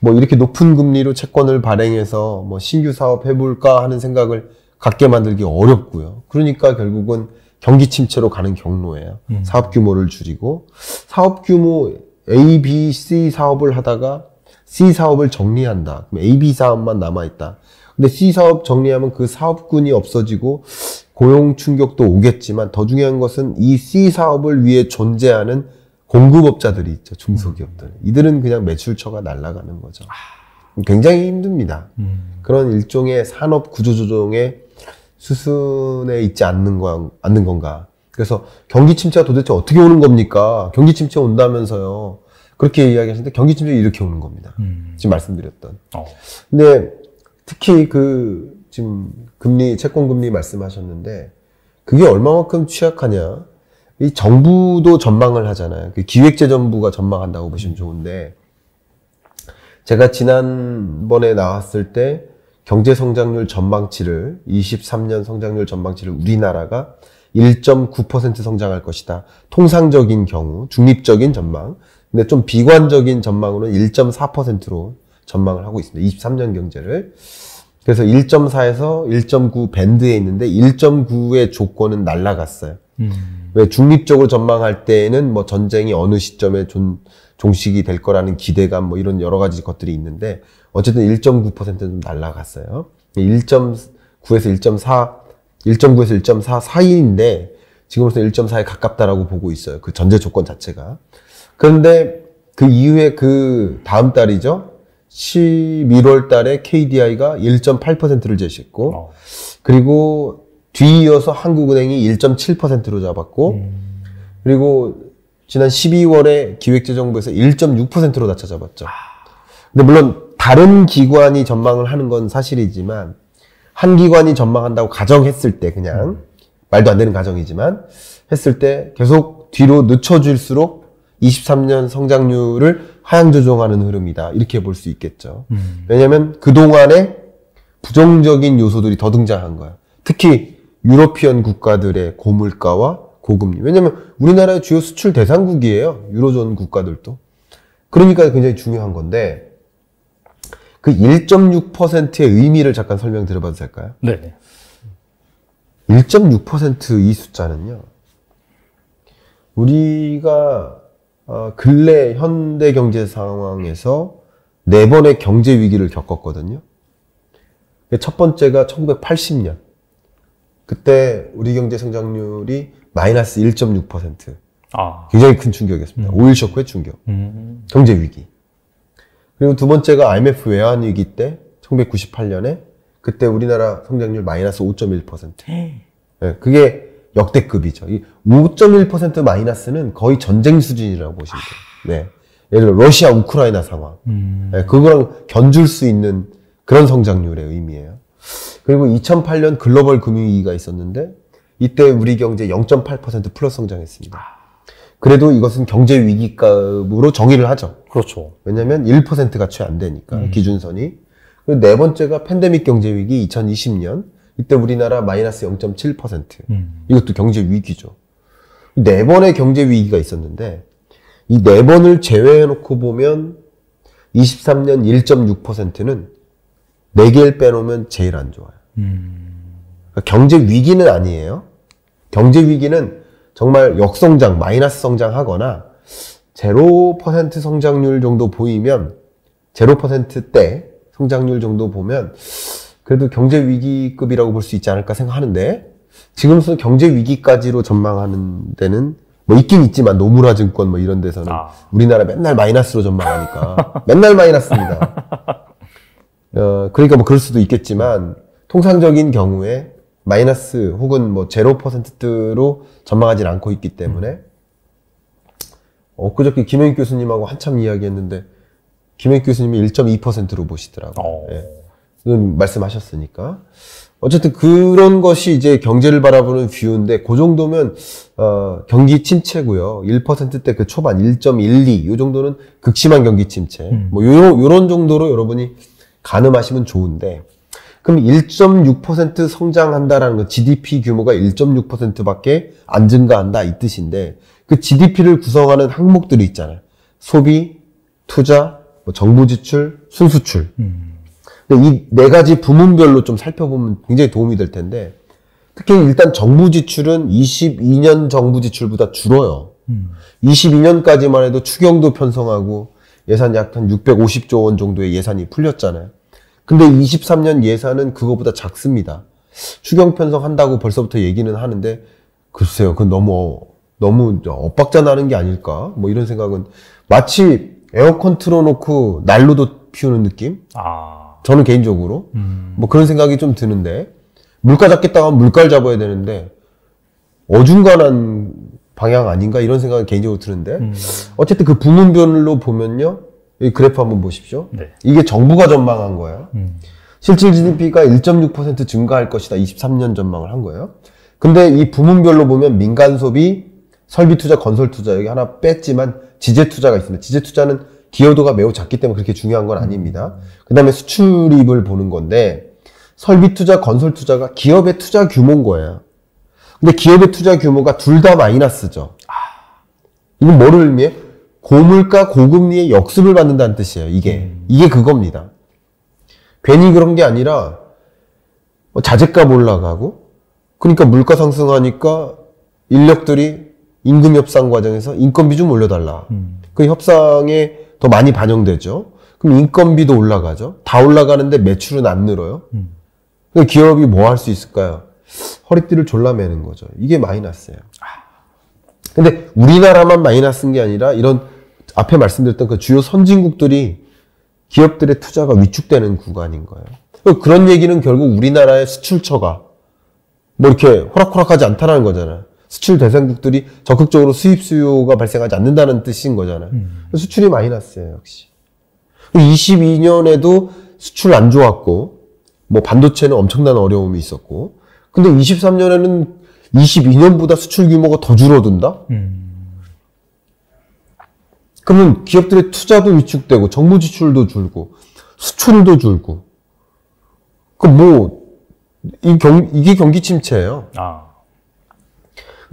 뭐 이렇게 높은 금리로 채권을 발행해서 뭐 신규 사업 해볼까 하는 생각을 갖게 만들기 어렵고요. 그러니까 결국은 경기 침체로 가는 경로예요. 음. 사업 규모를 줄이고 사업 규모 A, B, C 사업을 하다가 C 사업을 정리한다. 그럼 A, B 사업만 남아있다. 근데 C 사업 정리하면 그 사업군이 없어지고 고용 충격도 오겠지만 더 중요한 것은 이 C 사업을 위해 존재하는 공급업자들이 있죠. 중소기업들. 음. 이들은 그냥 매출처가 날아가는 거죠. 아. 굉장히 힘듭니다. 음. 그런 일종의 산업 구조조정의 수순에 있지 않는, 건, 않는 건가. 그래서 경기 침체가 도대체 어떻게 오는 겁니까? 경기 침체 온다면서요. 그렇게 이야기하시는데 경기 침체 가 이렇게 오는 겁니다. 음. 지금 말씀드렸던. 어. 근데 특히 그 지금 금리 채권 금리 말씀하셨는데 그게 얼마만큼 취약하냐? 이 정부도 전망을 하잖아요. 그 기획재정부가 전망한다고 보시면 좋은데 제가 지난번에 나왔을 때 경제 성장률 전망치를 23년 성장률 전망치를 우리나라가 1.9% 성장할 것이다. 통상적인 경우, 중립적인 전망. 근데 좀 비관적인 전망으로는 1.4%로 전망을 하고 있습니다. 23년 경제를. 그래서 1.4에서 1.9 밴드에 있는데 1.9의 조건은 날라갔어요. 음. 왜 중립적으로 전망할 때에는 뭐 전쟁이 어느 시점에 존, 종식이 될 거라는 기대감 뭐 이런 여러 가지 것들이 있는데 어쨌든 1.9%는 좀 날라갔어요. 1.9에서 1.4 1.9에서 1.4 사이인데 지금으로서 1.4에 가깝다라고 보고 있어요. 그 전제 조건 자체가. 그런데 그 이후에 그 다음 달이죠. 11월 달에 KDI가 1.8%를 제시했고, 어. 그리고 뒤이어서 한국은행이 1.7%로 잡았고, 음. 그리고 지난 12월에 기획재정부에서 1.6%로 낮춰 잡았죠. 근데 물론 다른 기관이 전망을 하는 건 사실이지만, 한 기관이 전망한다고 가정했을 때 그냥 음. 말도 안 되는 가정이지만 했을 때 계속 뒤로 늦춰질수록 23년 성장률을 하향 조정하는 흐름이다 이렇게 볼 수 있겠죠. 음. 왜냐하면 그 동안에 부정적인 요소들이 더 등장한 거야. 특히 유러피언 국가들의 고물가와 고금리. 왜냐면 우리나라의 주요 수출 대상국이에요. 유로존 국가들도. 그러니까 굉장히 중요한 건데 그 1.6%의 의미를 잠깐 설명드려봐도 될까요? 네. 1.6%이 숫자는요. 우리가 어, 근래 현대 경제 상황에서 네 번의 경제 위기를 겪었거든요. 첫 번째가 1980년. 그때 우리 경제 성장률이 마이너스 1.6%. 아. 굉장히 큰 충격이었습니다. 음. 오일 쇼크의 충격. 음. 경제 위기. 그리고 두 번째가 IMF 외환위기 때 1998년에 그때 우리나라 성장률 마이너스 5.1%. 네. 예, 그게 역대급이죠. 이5.1% 마이너스는 거의 전쟁 수준이라고 보시면 돼요. 아. 네. 예를 들어 러시아 우크라이나 상황. 음. 네, 그거랑 견줄 수 있는 그런 성장률의 의미예요. 그리고 2008년 글로벌 금융위기가 있었는데 이때 우리 경제 0.8% 플러스 성장했습니다. 아. 그래도 이것은 경제 위기감으로 정의를 하죠. 그렇죠. 왜냐면 1%가 채 안 되니까, 음. 기준선이. 그리고 네 번째가 팬데믹 경제 위기 2020년. 이때 우리나라 마이너스 0.7%. 음. 이것도 경제 위기죠. 네 번의 경제 위기가 있었는데, 이 네 번을 제외해놓고 보면, 23년 1.6%는 4개를 빼놓으면 제일 안 좋아요. 음. 그러니까 경제 위기는 아니에요. 경제 위기는 정말 역성장, 마이너스 성장하거나, 0% 성장률 정도 보이면 0%대 성장률 정도 보면 그래도 경제 위기급이라고 볼 수 있지 않을까 생각하는데 지금서 경제 위기까지로 전망하는 데는 뭐 있긴 있지만 노무라 증권 뭐 이런 데서는 아. 우리나라 맨날 마이너스로 전망하니까 맨날 마이너스입니다. 어 그러니까 뭐 그럴 수도 있겠지만 통상적인 경우에 마이너스 혹은 뭐 제로 퍼센트로 전망하진 않고 있기 때문에 음. 엊그저께 김행 교수님하고 한참 이야기했는데 김행 교수님이 1.2%로 보시더라고요. 어. 예. 말씀하셨으니까. 어쨌든 그런 것이 이제 경제를 바라보는 뷰인데 그 정도면 어, 경기 침체고요. 1%대 그 초반 1.12요 정도는 극심한 경기 침체. 음. 뭐 요, 요런 정도로 여러분이 가늠하시면 좋은데 그럼 1.6% 성장한다라는 건 GDP 규모가 1.6%밖에 안 증가한다 이 뜻인데 그 GDP를 구성하는 항목들이 있잖아요. 소비, 투자, 뭐 정부 지출, 순수출. 음. 이네 가지 부문별로 좀 살펴보면 굉장히 도움이 될 텐데 특히 일단 정부 지출은 22년 정부 지출보다 줄어요. 음. 22년까지만 해도 추경도 편성하고 예산 약 한 650조 원 정도의 예산이 풀렸잖아요. 근데 23년 예산은 그거보다 작습니다. 추경 편성한다고 벌써부터 얘기는 하는데 글쎄요, 그건 너무 너무 엇박자 나는 게 아닐까 뭐 이런 생각은 마치 에어컨 틀어놓고 난로도 피우는 느낌 아. 저는 개인적으로 음. 뭐 그런 생각이 좀 드는데 물가 잡겠다고 하면 물가를 잡아야 되는데 어중간한 방향 아닌가 이런 생각이 개인적으로 드는데 음. 어쨌든 그 부문별로 보면요 이 그래프 한번 보십시오 네. 이게 정부가 전망한 거예요 음. 실질 GDP가 1.6% 증가할 것이다 23년 전망을 한 거예요 근데 이 부문별로 보면 민간 소비 설비 투자, 건설 투자 여기 하나 뺐지만 지재 투자가 있습니다. 지재 투자는 기여도가 매우 작기 때문에 그렇게 중요한 건 아닙니다. 그 다음에 수출입을 보는 건데 설비 투자, 건설 투자가 기업의 투자 규모인 거예요. 근데 기업의 투자 규모가 둘 다 마이너스죠. 이건 뭐를 의미해? 고물가 고금리의 역습을 받는다는 뜻이에요. 이게 이게 그겁니다. 괜히 그런 게 아니라 뭐 자재값 올라가고 그러니까 물가 상승하니까 인력들이 임금 협상 과정에서 인건비 좀 올려달라. 음. 그 협상에 더 많이 반영되죠. 그럼 인건비도 올라가죠. 다 올라가는데 매출은 안 늘어요. 음. 그 기업이 뭐 할 수 있을까요? 허리띠를 졸라매는 거죠. 이게 마이너스예요. 아. 근데 우리나라만 마이너스인 게 아니라 이런 앞에 말씀드렸던 그 주요 선진국들이 기업들의 투자가 위축되는 구간인 거예요. 그런 얘기는 결국 우리나라의 수출처가 뭐 이렇게 호락호락하지 않다라는 거잖아요. 수출 대상국들이 적극적으로 수입 수요가 발생하지 않는다는 뜻인 거잖아요. 음. 수출이 많이 났어요, 역시. 22년에도 수출 안 좋았고, 뭐 반도체는 엄청난 어려움이 있었고, 근데 23년에는 22년보다 수출 규모가 더 줄어든다? 음. 그러면 기업들의 투자도 위축되고, 정부 지출도 줄고, 수출도 줄고, 그 뭐, 이 경, 이게 경기 침체예요. 아.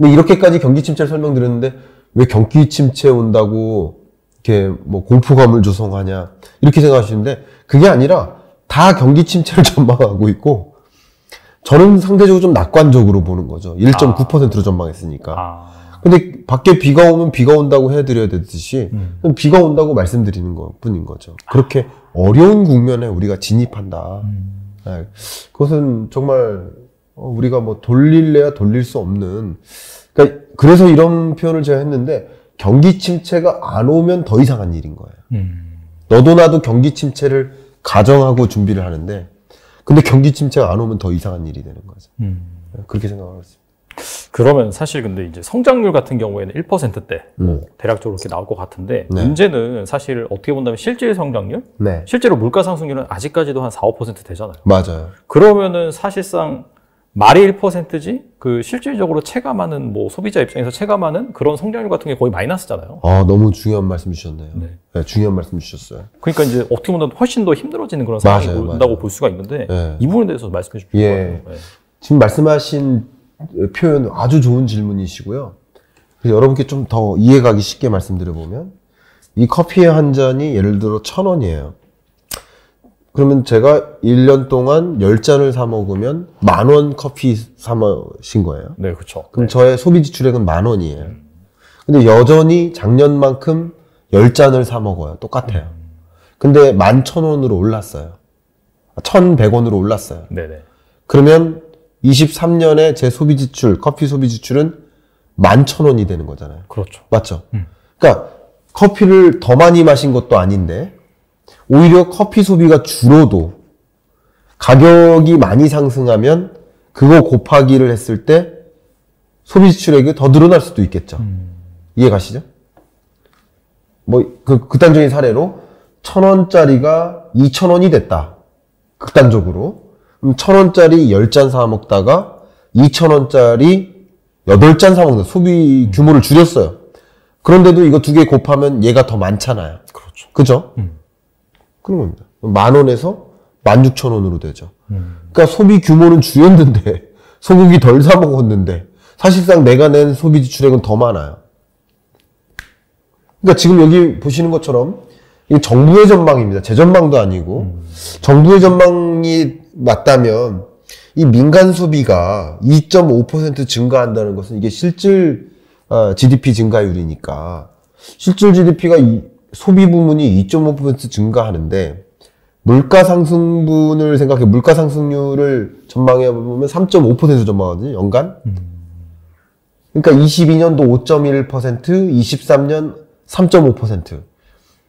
근데 뭐 이렇게까지 경기 침체를 설명드렸는데 왜 경기 침체 온다고 이렇게 뭐 공포감을 조성하냐 이렇게 생각하시는데 그게 아니라 다 경기 침체를 전망하고 있고 저는 상대적으로 좀 낙관적으로 보는 거죠. 1.9%로 전망했으니까. 아. 근데 밖에 비가 오면 비가 온다고 해드려야 되듯이 음. 비가 온다고 말씀드리는 것 뿐인 거죠. 그렇게 어려운 국면에 우리가 진입한다. 음. 네. 그것은 정말 어, 우리가 뭐 돌릴래야 돌릴 수 없는 그러니까 그래서 이런 표현을 제가 했는데 경기 침체가 안 오면 더 이상한 일인 거예요. 음. 너도 나도 경기 침체를 가정하고 준비를 하는데 근데 경기 침체가 안 오면 더 이상한 일이 되는 거죠. 음. 네, 그렇게 생각하고 있습니다. 그러면 사실 근데 이제 성장률 같은 경우에는 1%대 음. 대략적으로 이렇게 나올 것 같은데 네. 문제는 사실 어떻게 본다면 실질 성장률, 네. 실제로 물가 상승률은 아직까지도 한 4, 5% 되잖아요. 맞아요. 그러면은 사실상 말이 1%지 그 실질적으로 체감하는 뭐 소비자 입장에서 체감하는 그런 성장률 같은 게 거의 마이너스잖아요. 아 너무 중요한 말씀 주셨네요. 네. 네 중요한 말씀 주셨어요. 그러니까 이제 어떻게 보면 훨씬 더 힘들어지는 그런 상황이 온다고 볼 수가 있는데 네. 이 부분에 대해서 말씀해 주실 거예요. 네. 지금 말씀하신 표현 아주 좋은 질문이시고요. 여러분께 좀 더 이해가기 쉽게 말씀드려 보면 이 커피 한 잔이 예를 들어 천 원이에요. 그러면 제가 1년 동안 10잔을 사 먹으면 만 원 커피 사 마신 거예요. 네, 그렇죠. 그럼 네. 저의 소비 지출액은 만 원이에요. 근데 여전히 작년만큼 10잔을 사 먹어요. 똑같아요. 근데 11,000원으로 올랐어요. 1,100원으로 올랐어요. 네, 네. 그러면 23년에 제 소비 지출, 커피 소비 지출은 11,000원이 되는 거잖아요. 그렇죠. 맞죠? 음. 그러니까 커피를 더 많이 마신 것도 아닌데 오히려 커피 소비가 줄어도 가격이 많이 상승하면 그거 곱하기를 했을 때 소비 지출액이 더 늘어날 수도 있겠죠. 음. 이해 가시죠? 뭐, 그, 극단적인 사례로, 천 원짜리가 이천 원이 됐다. 극단적으로. 그럼 천 원짜리 열 잔 사먹다가 이천 원짜리 여덟 잔 사먹는 소비 규모를 줄였어요. 그런데도 이거 두 개 곱하면 얘가 더 많잖아요. 그렇죠. 그죠? 음. 그런 겁니다. 만 원에서 만 육천 원으로 되죠. 그러니까 소비 규모는 줄였는데 소고기 덜사 먹었는데 사실상 내가 낸 소비 지출액은 더 많아요. 그러니까 지금 여기 보시는 것처럼 이게 정부의 전망입니다. 제 전망도 아니고 음. 정부의 전망이 맞다면 이 민간 소비가 2.5% 증가한다는 것은 이게 실질 GDP 아, 증가율이니까 실질 GDP가 소비 부문이 2.5% 증가하는데 물가 상승분을 생각해 물가 상승률을 전망해 보면 3.5% 전망하거든요. 연간. 그러니까 22년도 5.1%, 23년 3.5%.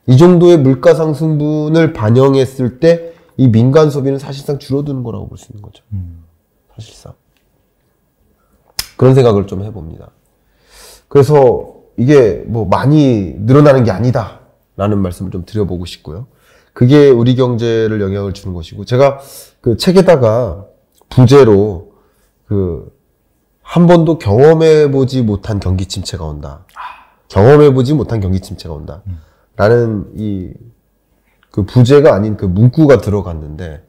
이 정도의 물가 상승분을 반영했을 때 이 민간 소비는 사실상 줄어드는 거라고 볼 수 있는 거죠. 음. 사실상. 그런 생각을 좀 해봅니다. 그래서 이게 뭐 많이 늘어나는 게 아니다. 라는 말씀을 좀 드려보고 싶고요. 그게 우리 경제를 영향을 주는 것이고, 제가 그 책에다가 부제로 그, 한 번도 경험해보지 못한 경기 침체가 온다. 경험해보지 못한 경기 침체가 온다. 음. 라는 이, 그 부제가 아닌 그 문구가 들어갔는데,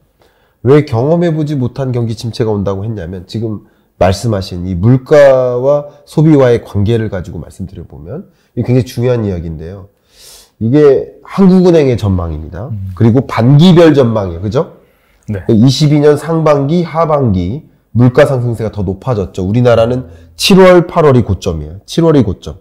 왜 경험해보지 못한 경기 침체가 온다고 했냐면, 지금 말씀하신 이 물가와 소비와의 관계를 가지고 말씀드려보면, 이 굉장히 중요한 이야기인데요. 이게 한국은행의 전망입니다. 음. 그리고 반기별 전망이에요. 그죠? 네. 22년 상반기, 하반기 물가 상승세가 더 높아졌죠. 우리나라는 7월, 8월이 고점이에요. 7월이 고점.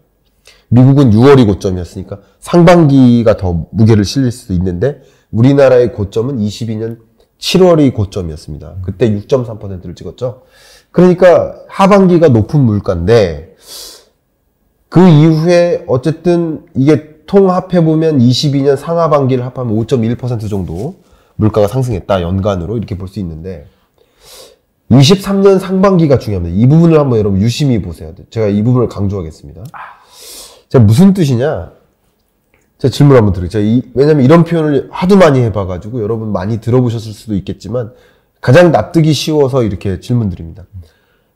미국은 6월이 고점이었으니까 상반기가 더 무게를 실릴 수도 있는데 우리나라의 고점은 22년 7월이 고점이었습니다. 그때 6.3%를 찍었죠. 그러니까 하반기가 높은 물가인데 그 이후에 어쨌든 이게 통 합해보면 22년 상하반기를 합하면 5.1% 정도 물가가 상승했다. 연간으로 이렇게 볼 수 있는데 23년 상반기가 중요합니다. 이 부분을 한번 여러분 유심히 보세요. 제가 이 부분을 강조하겠습니다. 자, 무슨 뜻이냐? 제가 질문 을 한번 드릴게요. 제가 이, 왜냐면 하 이런 표현을 하도 많이 해봐가지고 여러분 많이 들어보셨을 수도 있겠지만 가장 납득이 쉬워서 이렇게 질문 드립니다.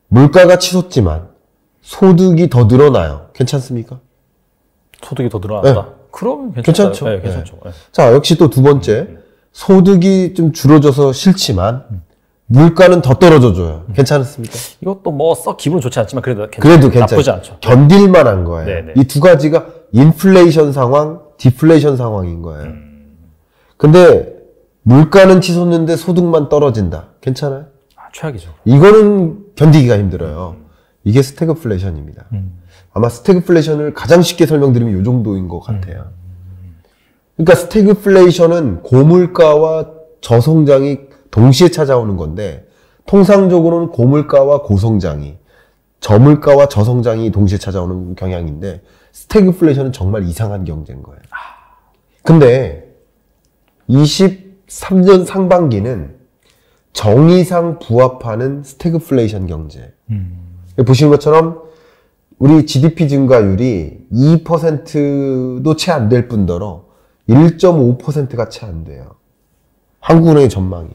물가가 치솟지만 소득이 더 늘어나요. 괜찮습니까? 소득이 더 늘어났다. 네. 그럼 괜찮죠. 네, 네, 괜찮죠. 네. 자, 역시 또 두 번째. 음, 음. 소득이 좀 줄어져서 싫지만, 물가는 더 떨어져줘요. 음. 괜찮습니까? 이것도 뭐 썩 기분 좋지 않지만 그래도 괜찮, 그래도 괜찮, 나쁘지 않죠. 견딜만한 거예요. 네, 네. 이두 가지가 인플레이션 상황, 디플레이션 상황인 거예요. 근데 물가는 치솟는데 소득만 떨어진다. 괜찮아요? 아, 최악이죠. 이거는 견디기가 힘들어요. 이게 스태그플레이션입니다. 음. 아마 스태그플레이션을 가장 쉽게 설명드리면 이 정도인 것 같아요. 그러니까 스태그플레이션은 고물가와 저성장이 동시에 찾아오는 건데 통상적으로는 고물가와 고성장이 저물가와 저성장이 동시에 찾아오는 경향인데 스태그플레이션은 정말 이상한 경제인 거예요. 근데 23년 상반기는 정의상 부합하는 스태그플레이션 경제. 음. 보시는 것처럼 우리 GDP 증가율이 2%도 채 안 될 뿐더러 1.5%가 채 안 돼요. 한국은행의 전망이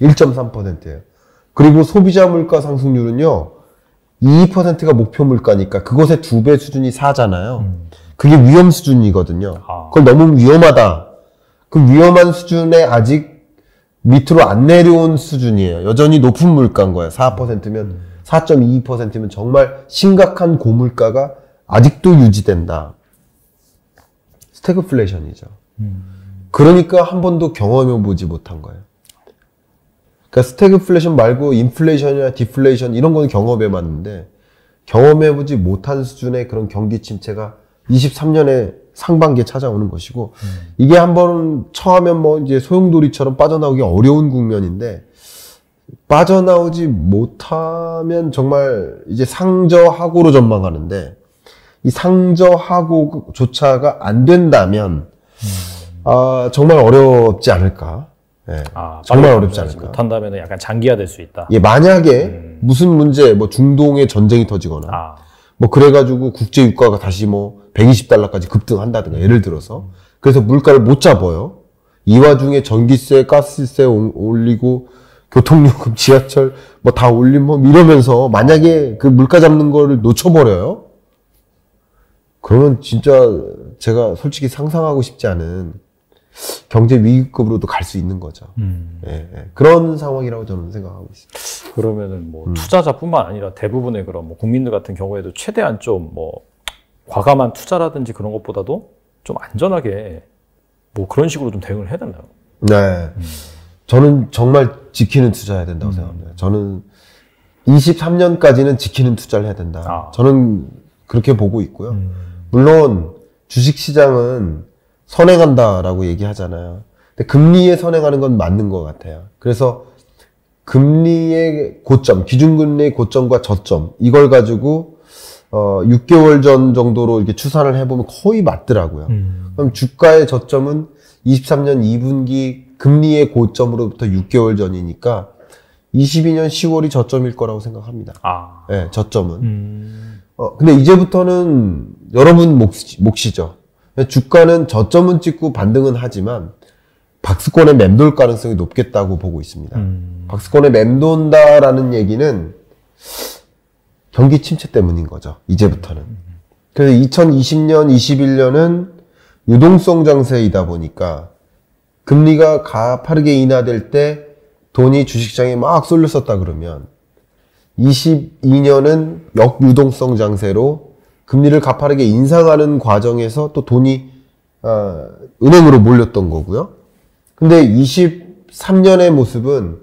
1.3%예요. 그리고 소비자 물가 상승률은요. 2%가 목표 물가니까 그것의 두 배 수준이 4잖아요. 음. 그게 위험 수준이거든요. 아. 그걸 너무 위험하다. 그 위험한 수준에 아직 밑으로 안 내려온 수준이에요. 여전히 높은 물가인 거예요. 4%면 음. 4.22%면 정말 심각한 고물가가 아직도 유지된다. 스태그플레이션이죠. 그러니까 한 번도 경험해 보지 못한 거예요. 그러니까 스태그플레이션 말고 인플레이션이나 디플레이션 이런 건 경험해 봤는데 경험해 보지 못한 수준의 그런 경기 침체가 23년에 상반기에 찾아오는 것이고 음. 이게 한번 처하면 뭐 이제 소용돌이처럼 빠져나오기 어려운 국면인데 빠져나오지 못하면 정말 이제 상저하고로 전망하는데 이 상저하고조차가 안 된다면 음. 아 정말 어렵지 않을까. 네. 아, 정말 어렵지 않을까. 못한다면 약간 장기화될 수 있다. 예, 만약에 음. 무슨 문제, 뭐 중동의 전쟁이 터지거나, 아. 뭐 그래가지고 국제 유가가 다시 뭐 120달러까지 급등한다든가, 예를 들어서. 그래서 물가를 못 잡아요. 이 와중에 전기세, 가스세 올리고 교통요금, 지하철 뭐 다 올리면 뭐 이러면서 만약에 그 물가 잡는 거를 놓쳐버려요. 그러면 진짜 제가 솔직히 상상하고 싶지 않은 경제 위기급으로도 갈 수 있는 거죠. 음. 예, 예, 그런 상황이라고 저는 생각하고 있습니다. 그러면은 뭐 음. 투자자뿐만 아니라 대부분의 그런 뭐 국민들 같은 경우에도 최대한 좀 뭐 과감한 투자라든지 그런 것보다도 좀 안전하게 뭐 그런 식으로 좀 대응을 해달라고 네. 음. 저는 정말 지키는 투자해야 된다고 음. 생각합니다. 저는 23년까지는 지키는 투자를 해야 된다. 아. 저는 그렇게 보고 있고요. 음. 물론 주식 시장은 선행한다라고 얘기하잖아요. 근데 금리에 선행하는 건 맞는 것 같아요. 그래서 금리의 고점, 기준금리의 고점과 저점 이걸 가지고 어 6개월 전 정도로 이렇게 추산을 해보면 거의 맞더라고요. 음. 그럼 주가의 저점은 23년 2분기 금리의 고점으로부터 6개월 전이니까 22년 10월이 저점일 거라고 생각합니다. 아. 네, 저점은. 음. 어, 근데 이제부터는 여러분 몫, 몫이죠. 주가는 저점은 찍고 반등은 하지만 박스권에 맴돌 가능성이 높겠다고 보고 있습니다. 음. 박스권에 맴돈다라는 얘기는 경기 침체 때문인 거죠. 이제부터는. 그래서 2020년, 21년은 유동성 장세이다 보니까 금리가 가파르게 인하될 때 돈이 주식장에 막 쏠렸었다 그러면 22년은 역유동성 장세로 금리를 가파르게 인상하는 과정에서 또 돈이 어, 은행으로 몰렸던 거고요. 근데 23년의 모습은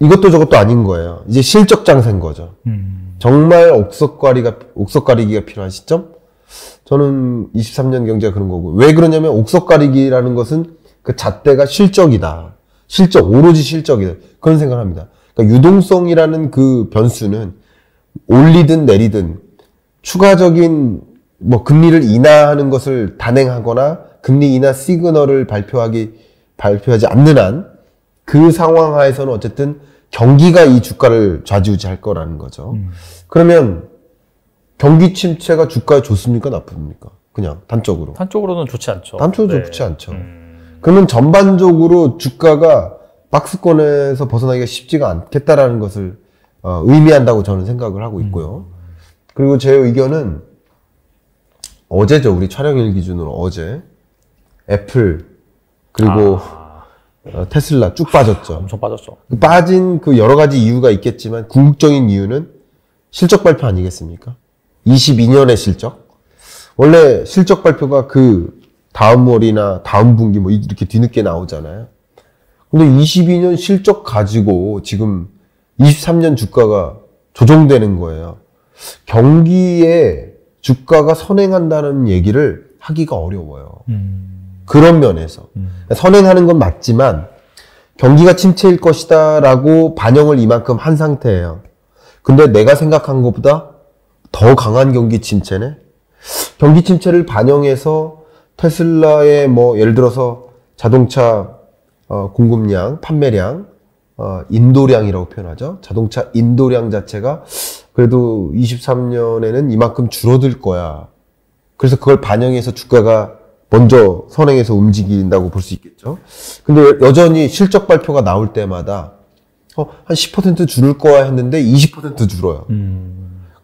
이것도 저것도 아닌 거예요. 이제 실적 장세인 거죠. 음. 정말 옥석가리가 옥석가리기가 필요한 시점. 저는 23년 경제가 그런 거고. 왜 그러냐면 옥석 가리기라는 것은 그 잣대가 실적이다. 실적, 오로지 실적이다. 그런 생각을 합니다. 그러니까 유동성이라는 그 변수는 올리든 내리든 추가적인 뭐 금리를 인하하는 것을 단행하거나 금리 인하 시그널을 발표하기 발표하지 않는 한 그 상황 하에서는 어쨌든 경기가 이 주가를 좌지우지할 거라는 거죠. 음. 그러면 경기 침체가 주가에 좋습니까? 나쁩니까? 그냥 단적으로. 단적으로는 좋지 않죠. 단적으로 네. 좋지 않죠. 음... 그러면 전반적으로 주가가 박스권에서 벗어나기가 쉽지가 않겠다라는 것을 어, 의미한다고 저는 생각을 하고 있고요. 음... 그리고 제 의견은 어제죠. 우리 촬영일 기준으로 어제 애플 그리고 아... 어, 테슬라 쭉 빠졌죠. 엄청 빠졌죠. 그 빠진 그 여러 가지 이유가 있겠지만 궁극적인 이유는 실적 발표 아니겠습니까? 22년의 실적. 원래 실적 발표가 그 다음 월이나 다음 분기 뭐 이렇게 뒤늦게 나오잖아요. 근데 22년 실적 가지고 지금 23년 주가가 조정되는 거예요. 경기에 주가가 선행한다는 얘기를 하기가 어려워요. 음. 그런 면에서. 음. 선행하는 건 맞지만 경기가 침체일 것이다라고 반영을 이만큼 한 상태예요. 근데 내가 생각한 것보다 더 강한 경기 침체네. 경기 침체를 반영해서 테슬라의 뭐 예를 들어서 자동차 어, 공급량, 판매량, 어, 인도량이라고 표현하죠. 자동차 인도량 자체가 그래도 23년에는 이만큼 줄어들 거야. 그래서 그걸 반영해서 주가가 먼저 선행해서 움직인다고 볼 수 있겠죠. 근데 여전히 실적 발표가 나올 때마다 어, 한10% 줄을 거야 했는데 20% 줄어요. 음.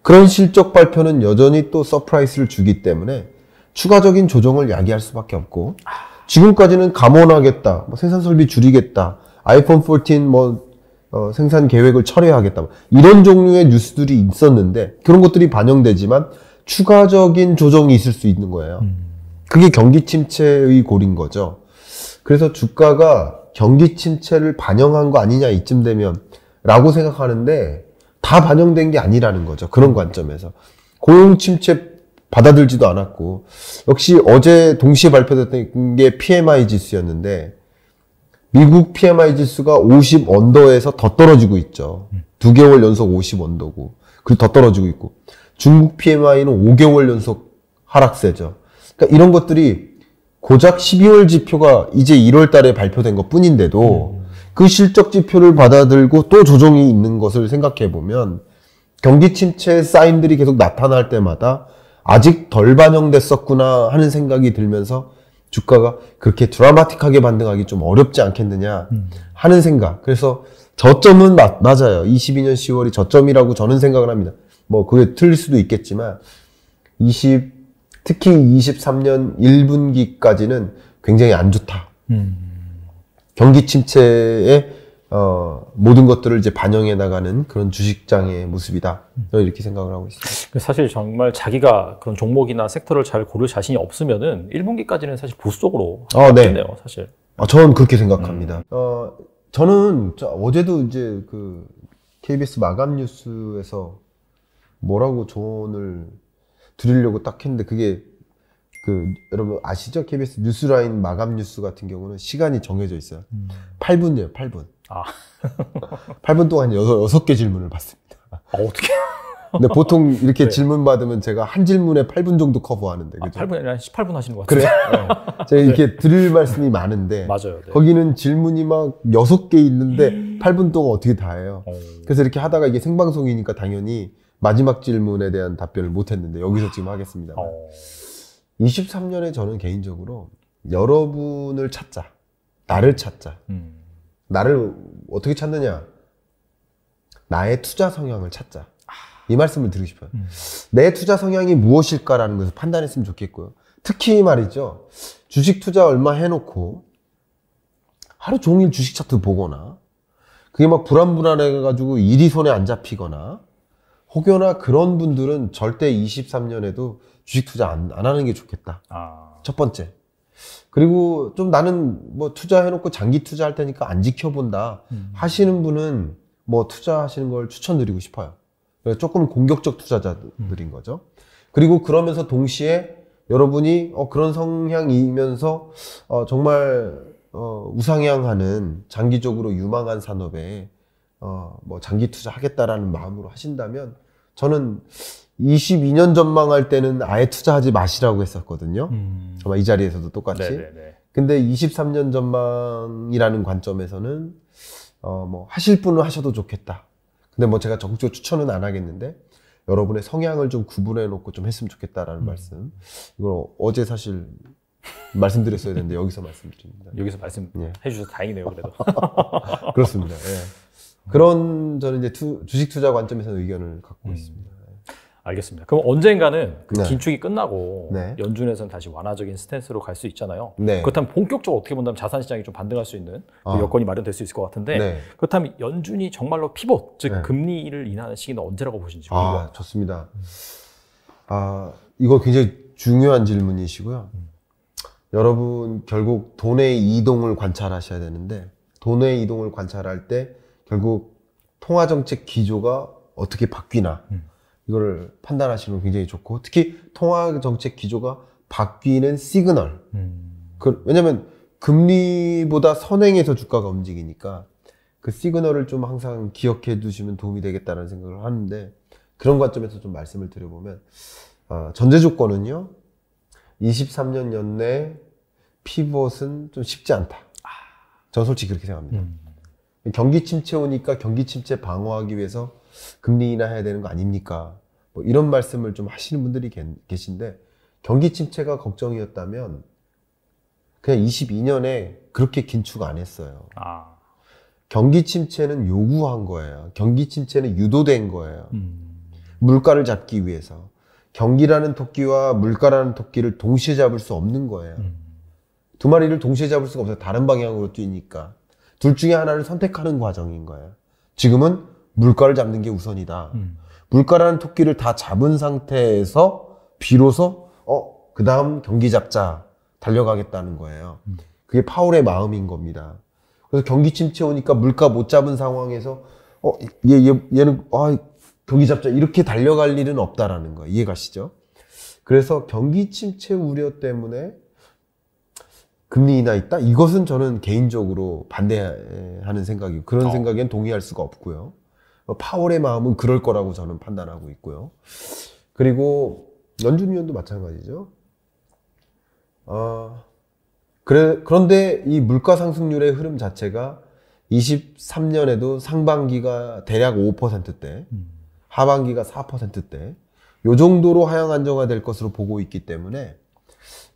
그런 실적 발표는 여전히 또 서프라이즈를 주기 때문에 추가적인 조정을 야기할 수밖에 없고 지금까지는 감원하겠다, 뭐 생산 설비 줄이겠다, 아이폰 14뭐 어, 생산 계획을 철회하겠다 뭐 이런 종류의 뉴스들이 있었는데 그런 것들이 반영되지만 추가적인 조정이 있을 수 있는 거예요. 음. 그게 경기 침체의 골인 거죠. 그래서 주가가 경기 침체를 반영한 거 아니냐 이쯤 되면 라고 생각하는데 다 반영된 게 아니라는 거죠. 그런 관점에서. 고용 침체 받아들지도 않았고, 역시 어제 동시에 발표됐던 게 PMI 지수였는데, 미국 PMI 지수가 50 언더에서 더 떨어지고 있죠. 두 개월 연속 50 언더고, 그리고 더 떨어지고 있고, 중국 PMI는 5개월 연속 하락세죠. 그러니까 이런 것들이 고작 12월 지표가 이제 1월 달에 발표된 것 뿐인데도, 음. 그 실적 지표를 받아들고 또 조정이 있는 것을 생각해 보면 경기 침체 사인들이 계속 나타날 때마다 아직 덜 반영됐었구나 하는 생각이 들면서 주가가 그렇게 드라마틱하게 반등하기 좀 어렵지 않겠느냐 하는 생각. 그래서 저점은 맞, 맞아요. 22년 10월이 저점이라고 저는 생각을 합니다. 뭐 그게 틀릴 수도 있겠지만 20 특히 23년 1분기까지는 굉장히 안 좋다. 음. 경기 침체에 어, 모든 것들을 이제 반영해 나가는 그런 주식장의 모습이다. 이렇게 생각을 하고 있습니다. 사실 정말 자기가 그런 종목이나 섹터를 잘 고를 자신이 없으면은 1분기까지는 사실 보수적으로 아, 네. 네요 사실. 아, 저는 그렇게 생각합니다. 음. 어, 저는 어제도 이제 그 KBS 마감 뉴스에서 뭐라고 조언을 드리려고 딱 했는데 그게 그 여러분 아시죠? KBS 뉴스라인 마감 뉴스 같은 경우는 시간이 정해져 있어요. 음. 8분이에요, 8분. 아. 8분 동안 6, 6개 질문을 받습니다. 아, 어떻게? 근데 보통 이렇게 네. 질문 받으면 제가 한 질문에 8분 정도 커버하는데. 아, 그죠? 아, 8분이 아니라 18분 하시는 것 같아요. 그래요? 네. 제가 이렇게 네. 드릴 말씀이 많은데. 맞아요. 네. 거기는 질문이 막 6개 있는데 8분 음. 동안 어떻게 다 해요. 어. 그래서 이렇게 하다가 이게 생방송이니까 당연히 마지막 질문에 대한 답변을 못 했는데 여기서 지금 하겠습니다. 어. 23년에 저는 개인적으로 여러분을 찾자. 나를 찾자. 음. 나를 어떻게 찾느냐? 나의 투자 성향을 찾자. 이 말씀을 드리고 싶어요. 음. 내 투자 성향이 무엇일까라는 것을 판단했으면 좋겠고요. 특히 말이죠. 주식 투자 얼마 해놓고 하루 종일 주식 차트 보거나 그게 막 불안불안해가지고 일이 손에 안 잡히거나 혹여나 그런 분들은 절대 23년에도 주식 투자 안, 안 하는 게 좋겠다. 아. 첫 번째. 그리고 좀 나는 뭐 투자해놓고 장기 투자할 테니까 안 지켜본다 음. 하시는 분은 뭐 투자하시는 걸 추천드리고 싶어요. 조금 공격적 투자자들인 음. 거죠. 그리고 그러면서 동시에 여러분이 어, 그런 성향이면서 어, 정말 어, 우상향하는 장기적으로 유망한 산업에 어, 뭐 장기 투자하겠다라는 마음으로 하신다면 저는 22년 전망할 때는 아예 투자하지 마시라고 했었거든요. 음. 아마 이 자리에서도 똑같이. 네네네. 네, 네. 근데 23년 전망이라는 관점에서는 어 뭐 하실 분은 하셔도 좋겠다. 근데 뭐 제가 적극적으로 추천은 안 하겠는데 여러분의 성향을 좀 구분해 놓고 좀 했으면 좋겠다라는 음. 말씀. 이걸 어제 사실 말씀드렸어야 되는데 여기서 말씀드립니다. 여기서 말씀해 예. 주셔서 다행이네요, 그래도. 그렇습니다. 예. 그런 저는 이제 투, 주식 투자 관점에서 의견을 갖고 음. 있습니다. 알겠습니다. 그럼 언젠가는 그 네. 긴축이 끝나고 네. 연준에서는 다시 완화적인 스탠스로 갈 수 있잖아요. 네. 그렇다면 본격적으로 어떻게 본다면 자산 시장이 좀 반등할 수 있는 그 아. 여건이 마련될 수 있을 것 같은데 네. 그렇다면 연준이 정말로 피봇 즉 네. 금리를 인하는 시기는 언제라고 보시는지 궁 아, 좋습니다. 아 이거 굉장히 중요한 질문이시고요. 여러분 결국 돈의 이동을 관찰하셔야 되는데 돈의 이동을 관찰할 때 결국 통화 정책 기조가 어떻게 바뀌나. 음. 이거를 판단하시는 굉장히 좋고 특히 통화 정책 기조가 바뀌는 시그널. 음. 그, 왜냐면 금리보다 선행해서 주가가 움직이니까 그 시그널을 좀 항상 기억해 두시면 도움이 되겠다는 생각을 하는데 그런 관점에서 좀 말씀을 드려보면 어, 전제 조건은요. 23년 연내 피봇은좀 쉽지 않다. 아. 저 솔직히 그렇게 생각합니다. 음. 경기 침체 오니까 경기 침체 방어하기 위해서 금리 인하해야 되는 거 아닙니까? 뭐 이런 말씀을 좀 하시는 분들이 계신데 경기 침체가 걱정이었다면 그냥 22년에 그렇게 긴축 안 했어요. 아. 경기 침체는 요구한 거예요. 경기 침체는 유도된 거예요. 음. 물가를 잡기 위해서. 경기라는 토끼와 물가라는 토끼를 동시에 잡을 수 없는 거예요. 음. 두 마리를 동시에 잡을 수가 없어요. 다른 방향으로 뛰니까. 둘 중에 하나를 선택하는 과정인 거예요. 지금은 물가를 잡는 게 우선이다. 음. 물가라는 토끼를 다 잡은 상태에서 비로소 어 그다음 경기 잡자 달려가겠다는 거예요. 음. 그게 파울의 마음인 겁니다. 그래서 경기 침체 오니까 물가 못 잡은 상황에서 어 얘 얘, 얘는 아 경기 잡자 이렇게 달려갈 일은 없다라는 거예요. 이해가시죠? 그래서 경기 침체 우려 때문에 금리 인하 있다? 이것은 저는 개인적으로 반대하는 생각이고 그런 어. 생각엔 동의할 수가 없고요. 어, 파월의 마음은 그럴 거라고 저는 판단하고 있고요. 그리고 연준 위원도 마찬가지죠. 어, 그래, 그런데 이 물가 상승률의 흐름 자체가 23년에도 상반기가 대략 5%대, 하반기가 4%대, 요 정도로 하향 안정화될 것으로 보고 있기 때문에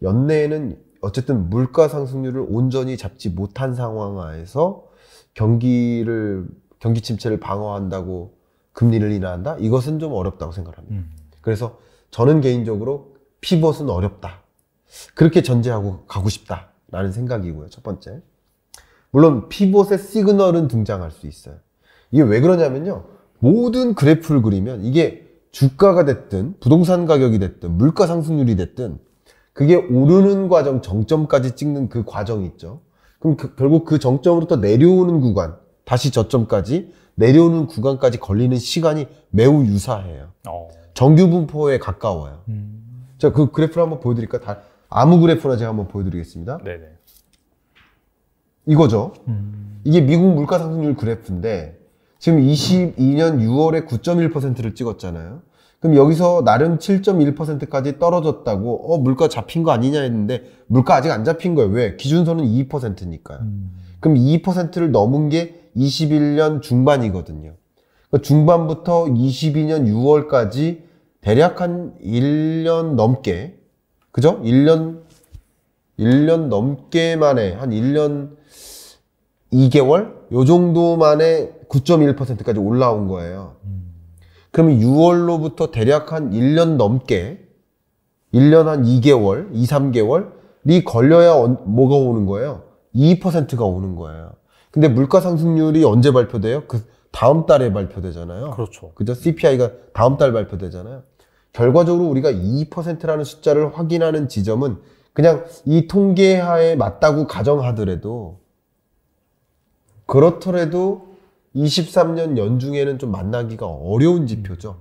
연내에는 어쨌든 물가 상승률을 온전히 잡지 못한 상황에서 경기를 경기 침체를 방어한다고 금리를 인하한다? 이것은 좀 어렵다고 생각합니다. 음. 그래서 저는 개인적으로 피벗은 어렵다. 그렇게 전제하고 가고 싶다라는 생각이고요. 첫 번째. 물론 피벗의 시그널은 등장할 수 있어요. 이게 왜 그러냐면요. 모든 그래프를 그리면 이게 주가가 됐든 부동산 가격이 됐든 물가 상승률이 됐든 그게 오르는 과정 정점까지 찍는 그 과정이 있죠. 그럼 그, 결국 그 정점으로부터 내려오는 구간 다시 저점까지 내려오는 구간까지 걸리는 시간이 매우 유사해요. 어. 정규 분포에 가까워요. 음. 자, 그 그래프를 한번 보여드릴까요? 다, 아무 그래프나 제가 한번 보여드리겠습니다. 네네. 이거죠. 음. 이게 미국 물가 상승률 그래프인데 지금 22년 6월에 9.1%를 찍었잖아요. 그럼 여기서 나름 7.1%까지 떨어졌다고 어 물가 잡힌 거 아니냐 했는데 물가 아직 안 잡힌 거예요. 왜? 기준선은 2%니까요. 음. 그럼 2%를 넘은 게 21년 중반이거든요. 그러니까 중반부터 22년 6월까지 대략 한 1년 넘게, 그죠? 1년, 1년 넘게 만에, 한 1년 2개월? 요 정도 만에 9.1%까지 올라온 거예요. 그러면 6월로부터 대략 한 1년 넘게, 1년 한 2개월, 2, 3개월이 걸려야 뭐가 오는 거예요? 2%가 오는 거예요. 근데 물가 상승률이 언제 발표돼요? 그 다음 달에 발표되잖아요. 그렇죠. 그죠? CPI가 다음 달 발표되잖아요. 결과적으로 우리가 2%라는 숫자를 확인하는 지점은 그냥 이 통계하에 맞다고 가정하더라도 그렇더라도 23년 연중에는 좀 만나기가 어려운 지표죠.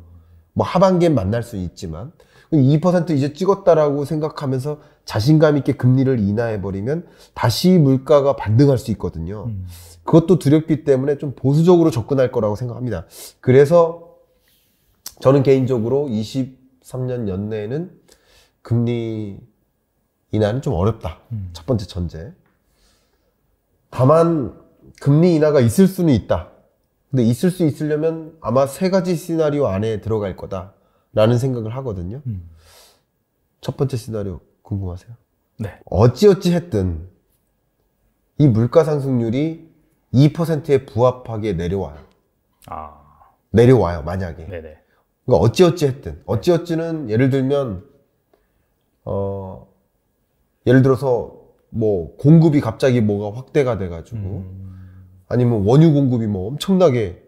뭐 하반기엔 만날 수 있지만 2% 이제 찍었다라고 생각하면서 자신감 있게 금리를 인하해 버리면 다시 물가가 반등할 수 있거든요. 음. 그것도 두렵기 때문에 좀 보수적으로 접근할 거라고 생각합니다. 그래서 저는 개인적으로 23년 연내에는 금리 인하는 좀 어렵다. 음. 첫 번째 전제. 다만 금리 인하가 있을 수는 있다. 근데 있을 수 있으려면 아마 세 가지 시나리오 안에 들어갈 거다라는 생각을 하거든요. 음. 첫 번째 시나리오 궁금하세요? 네. 어찌어찌 했든 이 물가 상승률이 2%에 부합하게 내려와요. 아. 내려와요, 만약에. 네네. 그러니까 어찌어찌 했든. 어찌어찌는 예를 들면, 어, 예를 들어서 뭐 공급이 갑자기 뭐가 확대가 돼가지고 음. 아니면 원유 공급이 뭐 엄청나게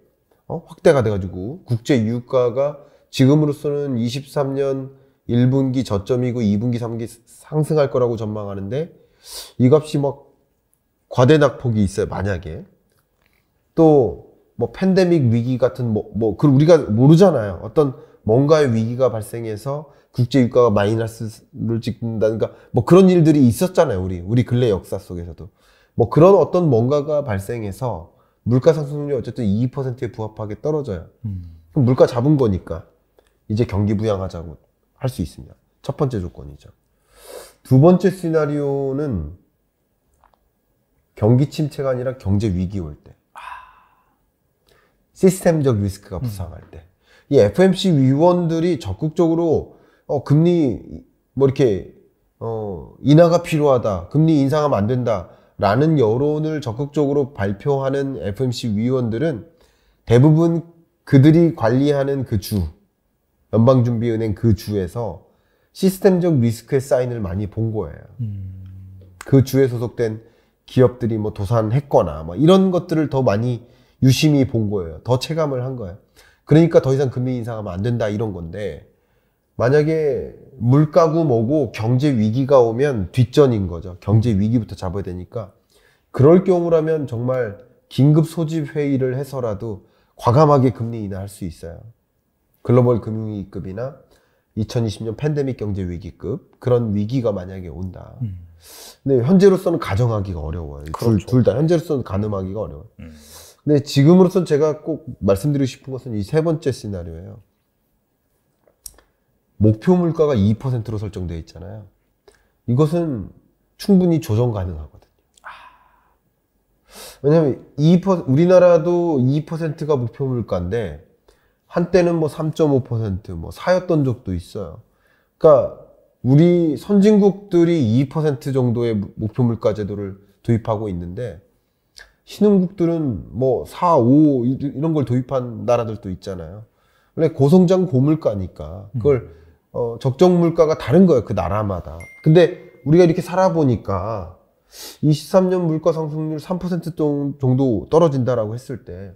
어? 확대가 돼가지고 국제 유가가 지금으로서는 23년 1분기 저점이고 2분기, 3분기 상승할 거라고 전망하는데 이 값이 막 과대 낙폭이 있어요. 만약에 또 뭐 팬데믹 위기 같은 뭐뭐 뭐 그걸 우리가 모르잖아요. 어떤 뭔가의 위기가 발생해서 국제 유가가 마이너스를 찍는다든가 그러니까 뭐 그런 일들이 있었잖아요. 우리 우리 근래 역사 속에서도 뭐 그런 어떤 뭔가가 발생해서 물가 상승률이 어쨌든 2%에 부합하게 떨어져요. 음. 그럼 물가 잡은 거니까 이제 경기 부양하자고 할수있으니첫 번째 조건이죠. 두 번째 시나리오는 경기 침체가 아니라 경제 위기 올 때. 시스템적 리스크가 음. 부상할 때. 이 FMC 위원들이 적극적으로 어, 금리 뭐 이렇게 어, 인하가 필요하다. 금리 인상하면 안 된다. 라는 여론을 적극적으로 발표하는 FMC 위원들은 대부분 그들이 관리하는 그 주, 연방준비은행 그 주에서 시스템적 리스크의 사인을 많이 본 거예요. 음. 그 주에 소속된 기업들이 뭐 도산했거나 뭐 이런 것들을 더 많이 유심히 본 거예요. 더 체감을 한 거예요. 그러니까 더 이상 금리 인상하면 안 된다 이런 건데 만약에 물가구 뭐고 경제 위기가 오면 뒷전인 거죠. 경제 위기부터 잡아야 되니까 그럴 경우라면 정말 긴급 소집 회의를 해서라도 과감하게 금리 인하할 수 있어요. 글로벌 금융위기급이나 2020년 팬데믹 경제 위기급 그런 위기가 만약에 온다. 음. 근데 현재로서는 가정하기가 어려워요. 그렇죠. 둘다 현재로서는 가늠하기가 어려워요. 음. 근데 지금으로선 제가 꼭 말씀드리고 싶은 것은 이 세 번째 시나리오예요. 목표 물가가 2%로 설정돼 있잖아요. 이것은 충분히 조정 가능하거든요. 왜냐면 하 하2% 우리나라도 2%가 목표 물가인데 한때는 뭐 3.5%뭐 4였던 적도 있어요. 그러니까 우리 선진국들이 2% 정도의 목표 물가 제도를 도입하고 있는데 신흥국들은 뭐 4, 5 이런 걸 도입한 나라들도 있잖아요. 원래 고성장 고물가니까 그걸 음. 어, 적정 물가가 다른 거예요 그 나라마다. 근데 우리가 이렇게 살아보니까 23년 물가 상승률 3% 정도 떨어진다라고 했을 때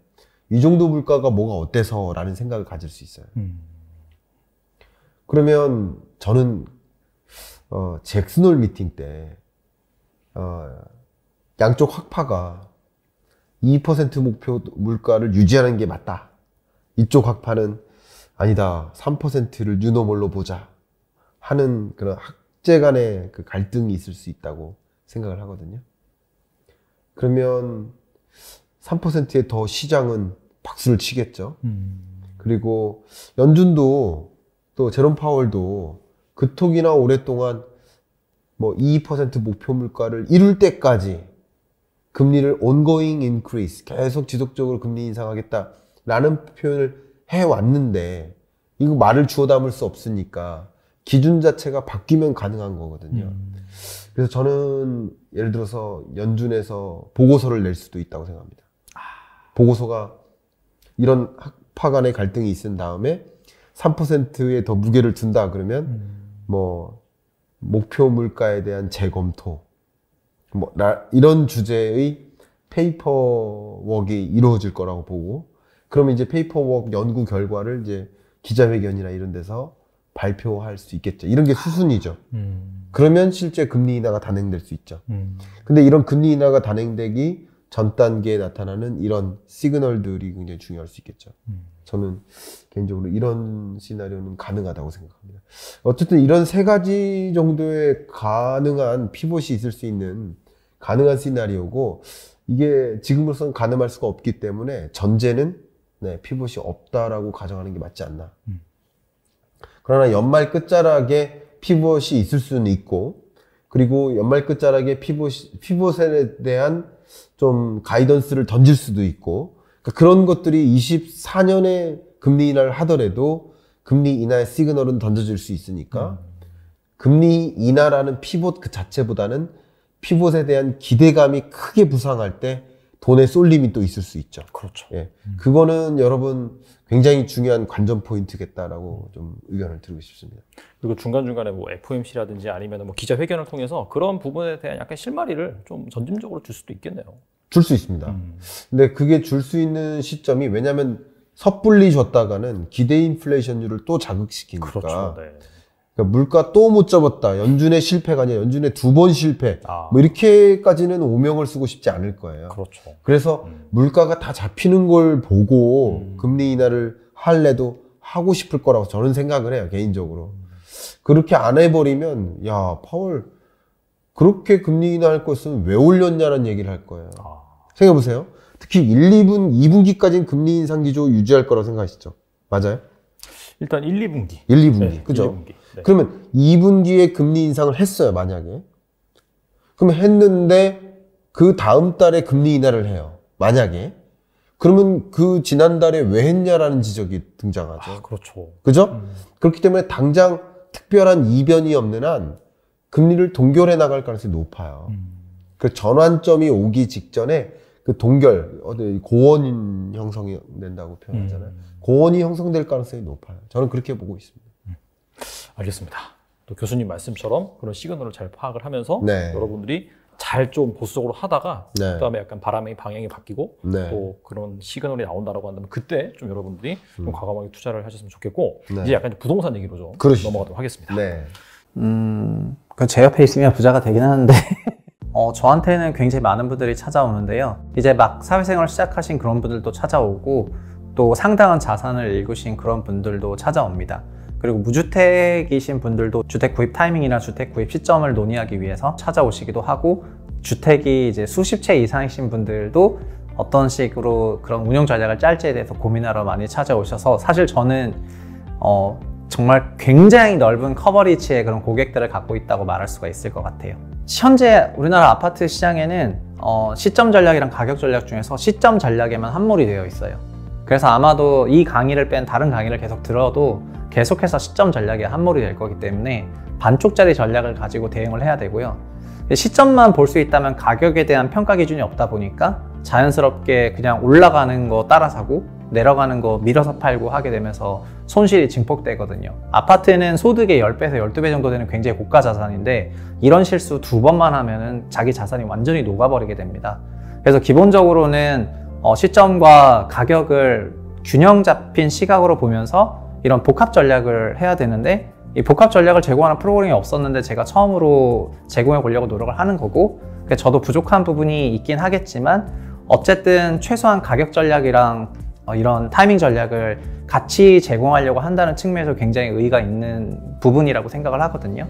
이 정도 물가가 뭐가 어때서라는 생각을 가질 수 있어요. 음. 그러면 저는 어, 잭슨홀 미팅 때 어, 양쪽 학파가 2% 목표 물가를 유지하는 게 맞다. 이쪽 학파는 아니다. 3%를 뉴노멀로 보자. 하는 그런 학제 간의 그 갈등이 있을 수 있다고 생각을 하거든요. 그러면 3%의 더 시장은 박수를 치겠죠. 음. 그리고 연준도 또 제롬 파월도 그토이나 오랫동안 뭐 2% 목표 물가를 이룰 때까지 금리를 ongoing increase 계속 지속적으로 금리 인상하겠다라는 표현을 해 왔는데 이거 말을 주워 담을 수 없으니까 기준 자체가 바뀌면 가능한 거거든요. 음. 그래서 저는 예를 들어서 연준에서 보고서를 낼 수도 있다고 생각합니다. 보고서가 이런 학파 간의 갈등이 있은 다음에 3%에 더 무게를 둔다 그러면 음. 뭐 목표 물가에 대한 재검토 뭐 나, 이런 주제의 페이퍼웍이 이루어질 거라고 보고 그러면 이제 페이퍼웍 연구 결과를 이제 기자회견이나 이런 데서 발표할 수 있겠죠. 이런 게 수순이죠. 음. 그러면 실제 금리 인하가 단행될 수 있죠. 음. 근데 이런 금리 인하가 단행되기 전 단계에 나타나는 이런 시그널들이 굉장히 중요할 수 있겠죠. 음. 저는 개인적으로 이런 시나리오는 가능하다고 생각합니다. 어쨌든 이런 세 가지 정도의 가능한 피봇이 있을 수 있는 가능한 시나리오고 이게 지금으로서 가늠할 수가 없기 때문에 전제는 네, 피봇이 없다라고 가정하는 게 맞지 않나. 음. 그러나 연말 끝자락에 피봇이 있을 수는 있고 그리고 연말 끝자락에 피봇 피봇에 대한 좀 가이던스를 던질 수도 있고 그러니까 그런 것들이 24년에 금리 인하를 하더라도 금리 인하의 시그널은 던져질 수 있으니까 음. 금리 인하라는 피봇 그 자체보다는 피봇에 대한 기대감이 크게 부상할 때 돈의 쏠림이 또 있을 수 있죠. 그렇죠. 예. 음. 그거는 여러분 굉장히 중요한 관전 포인트겠다라고 좀 의견을 드리고 싶습니다. 그리고 중간중간에 뭐 FOMC라든지 아니면 뭐 기자회견을 통해서 그런 부분에 대한 약간 실마리를 좀 점진적으로 줄 수도 있겠네요. 줄 수 있습니다. 음. 근데 그게 줄 수 있는 시점이 왜냐면 섣불리 줬다가는 기대 인플레이션율을 또 자극시키니까. 그렇죠. 네. 그러니까 물가 또 못 잡았다. 연준의 실패가 아니라 연준의 두 번 실패. 아. 뭐 이렇게까지는 오명을 쓰고 싶지 않을 거예요. 그렇죠. 그래서 음. 물가가 다 잡히는 걸 보고 음. 금리 인하를 할래도 하고 싶을 거라고 저는 생각을 해요, 개인적으로. 음. 그렇게 안 해버리면, 야, 파월, 그렇게 금리 인하할 것은 왜 올렸냐는 얘기를 할 거예요. 아. 생각해보세요. 특히 1, 2분, 2분기까지는 금리 인상 기조 유지할 거라고 생각하시죠? 맞아요? 일단 1, 2분기. 1, 2분기. 네, 그죠? 1, 2분기. 네. 그러면 2분기에 금리 인상을 했어요, 만약에. 그럼 했는데 그 다음 달에 금리 인하를 해요. 만약에. 그러면 그 지난달에 왜 했냐라는 지적이 등장하죠. 아, 그렇죠. 그죠? 음. 그렇기 때문에 당장 특별한 이변이 없는 한 금리를 동결해 나갈 가능성이 높아요. 음. 그 전환점이 오기 직전에 그 동결, 어디 고원 형성이 된다고 표현하잖아요. 음. 고원이 형성될 가능성이 높아요. 저는 그렇게 보고 있습니다. 알겠습니다. 또 교수님 말씀처럼 그런 시그널을 잘 파악을 하면서 네. 여러분들이 잘 좀 보수적으로 하다가 네. 그다음에 약간 바람의 방향이 바뀌고 네. 또 그런 시그널이 나온다라고 한다면 그때 좀 여러분들이 음. 좀 과감하게 투자를 하셨으면 좋겠고 네. 이제 약간 부동산 얘기로 좀 그러시죠. 넘어가도록 하겠습니다. 네. 음, 그 제 옆에 있으면 부자가 되긴 하는데. 어, 저한테는 굉장히 많은 분들이 찾아오는데요. 이제 막 사회생활 시작하신 그런 분들도 찾아오고 또 상당한 자산을 읽으신 그런 분들도 찾아옵니다. 그리고 무주택이신 분들도 주택 구입 타이밍이나 주택 구입 시점을 논의하기 위해서 찾아오시기도 하고 주택이 이제 수십 채 이상이신 분들도 어떤 식으로 그런 운영 전략을 짤지에 대해서 고민하러 많이 찾아오셔서 사실 저는 어 정말 굉장히 넓은 커버리지의 그런 고객들을 갖고 있다고 말할 수가 있을 것 같아요. 현재 우리나라 아파트 시장에는 어 시점 전략이랑 가격 전략 중에서 시점 전략에만 함몰이 되어 있어요. 그래서 아마도 이 강의를 뺀 다른 강의를 계속 들어도 계속해서 시점 전략의 한몰이 될 거기 때문에 반쪽짜리 전략을 가지고 대응을 해야 되고요. 시점만 볼 수 있다면 가격에 대한 평가 기준이 없다 보니까 자연스럽게 그냥 올라가는 거 따라 사고 내려가는 거 밀어서 팔고 하게 되면서 손실이 증폭되거든요. 아파트는 소득의 10배에서 12배 정도 되는 굉장히 고가 자산인데 이런 실수 두 번만 하면은 자기 자산이 완전히 녹아버리게 됩니다. 그래서 기본적으로는 어, 시점과 가격을 균형 잡힌 시각으로 보면서 이런 복합 전략을 해야 되는데 이 복합 전략을 제공하는 프로그램이 없었는데 제가 처음으로 제공해 보려고 노력을 하는 거고 그러니까 저도 부족한 부분이 있긴 하겠지만 어쨌든 최소한 가격 전략이랑 어, 이런 타이밍 전략을 같이 제공하려고 한다는 측면에서 굉장히 의의가 있는 부분이라고 생각을 하거든요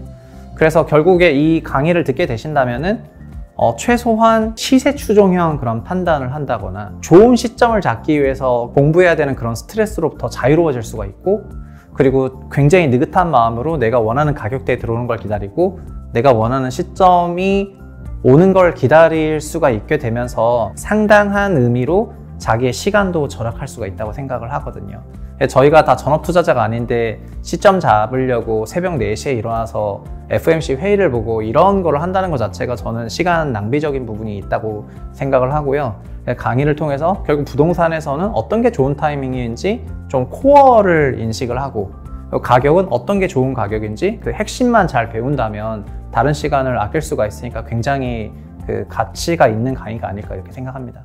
그래서 결국에 이 강의를 듣게 되신다면은 어, 최소한 시세 추종형 그런 판단을 한다거나 좋은 시점을 잡기 위해서 공부해야 되는 그런 스트레스로부터 자유로워질 수가 있고 그리고 굉장히 느긋한 마음으로 내가 원하는 가격대에 들어오는 걸 기다리고 내가 원하는 시점이 오는 걸 기다릴 수가 있게 되면서 상당한 의미로 자기의 시간도 절약할 수가 있다고 생각을 하거든요. 예, 저희가 다 전업 투자자가 아닌데 시점 잡으려고 새벽 4시에 일어나서 FMC 회의를 보고 이런 걸 한다는 것 자체가 저는 시간 낭비적인 부분이 있다고 생각을 하고요. 예, 강의를 통해서 결국 부동산에서는 어떤 게 좋은 타이밍인지 좀 코어를 인식을 하고 가격은 어떤 게 좋은 가격인지 그 핵심만 잘 배운다면 다른 시간을 아낄 수가 있으니까 굉장히 그 가치가 있는 강의가 아닐까 이렇게 생각합니다.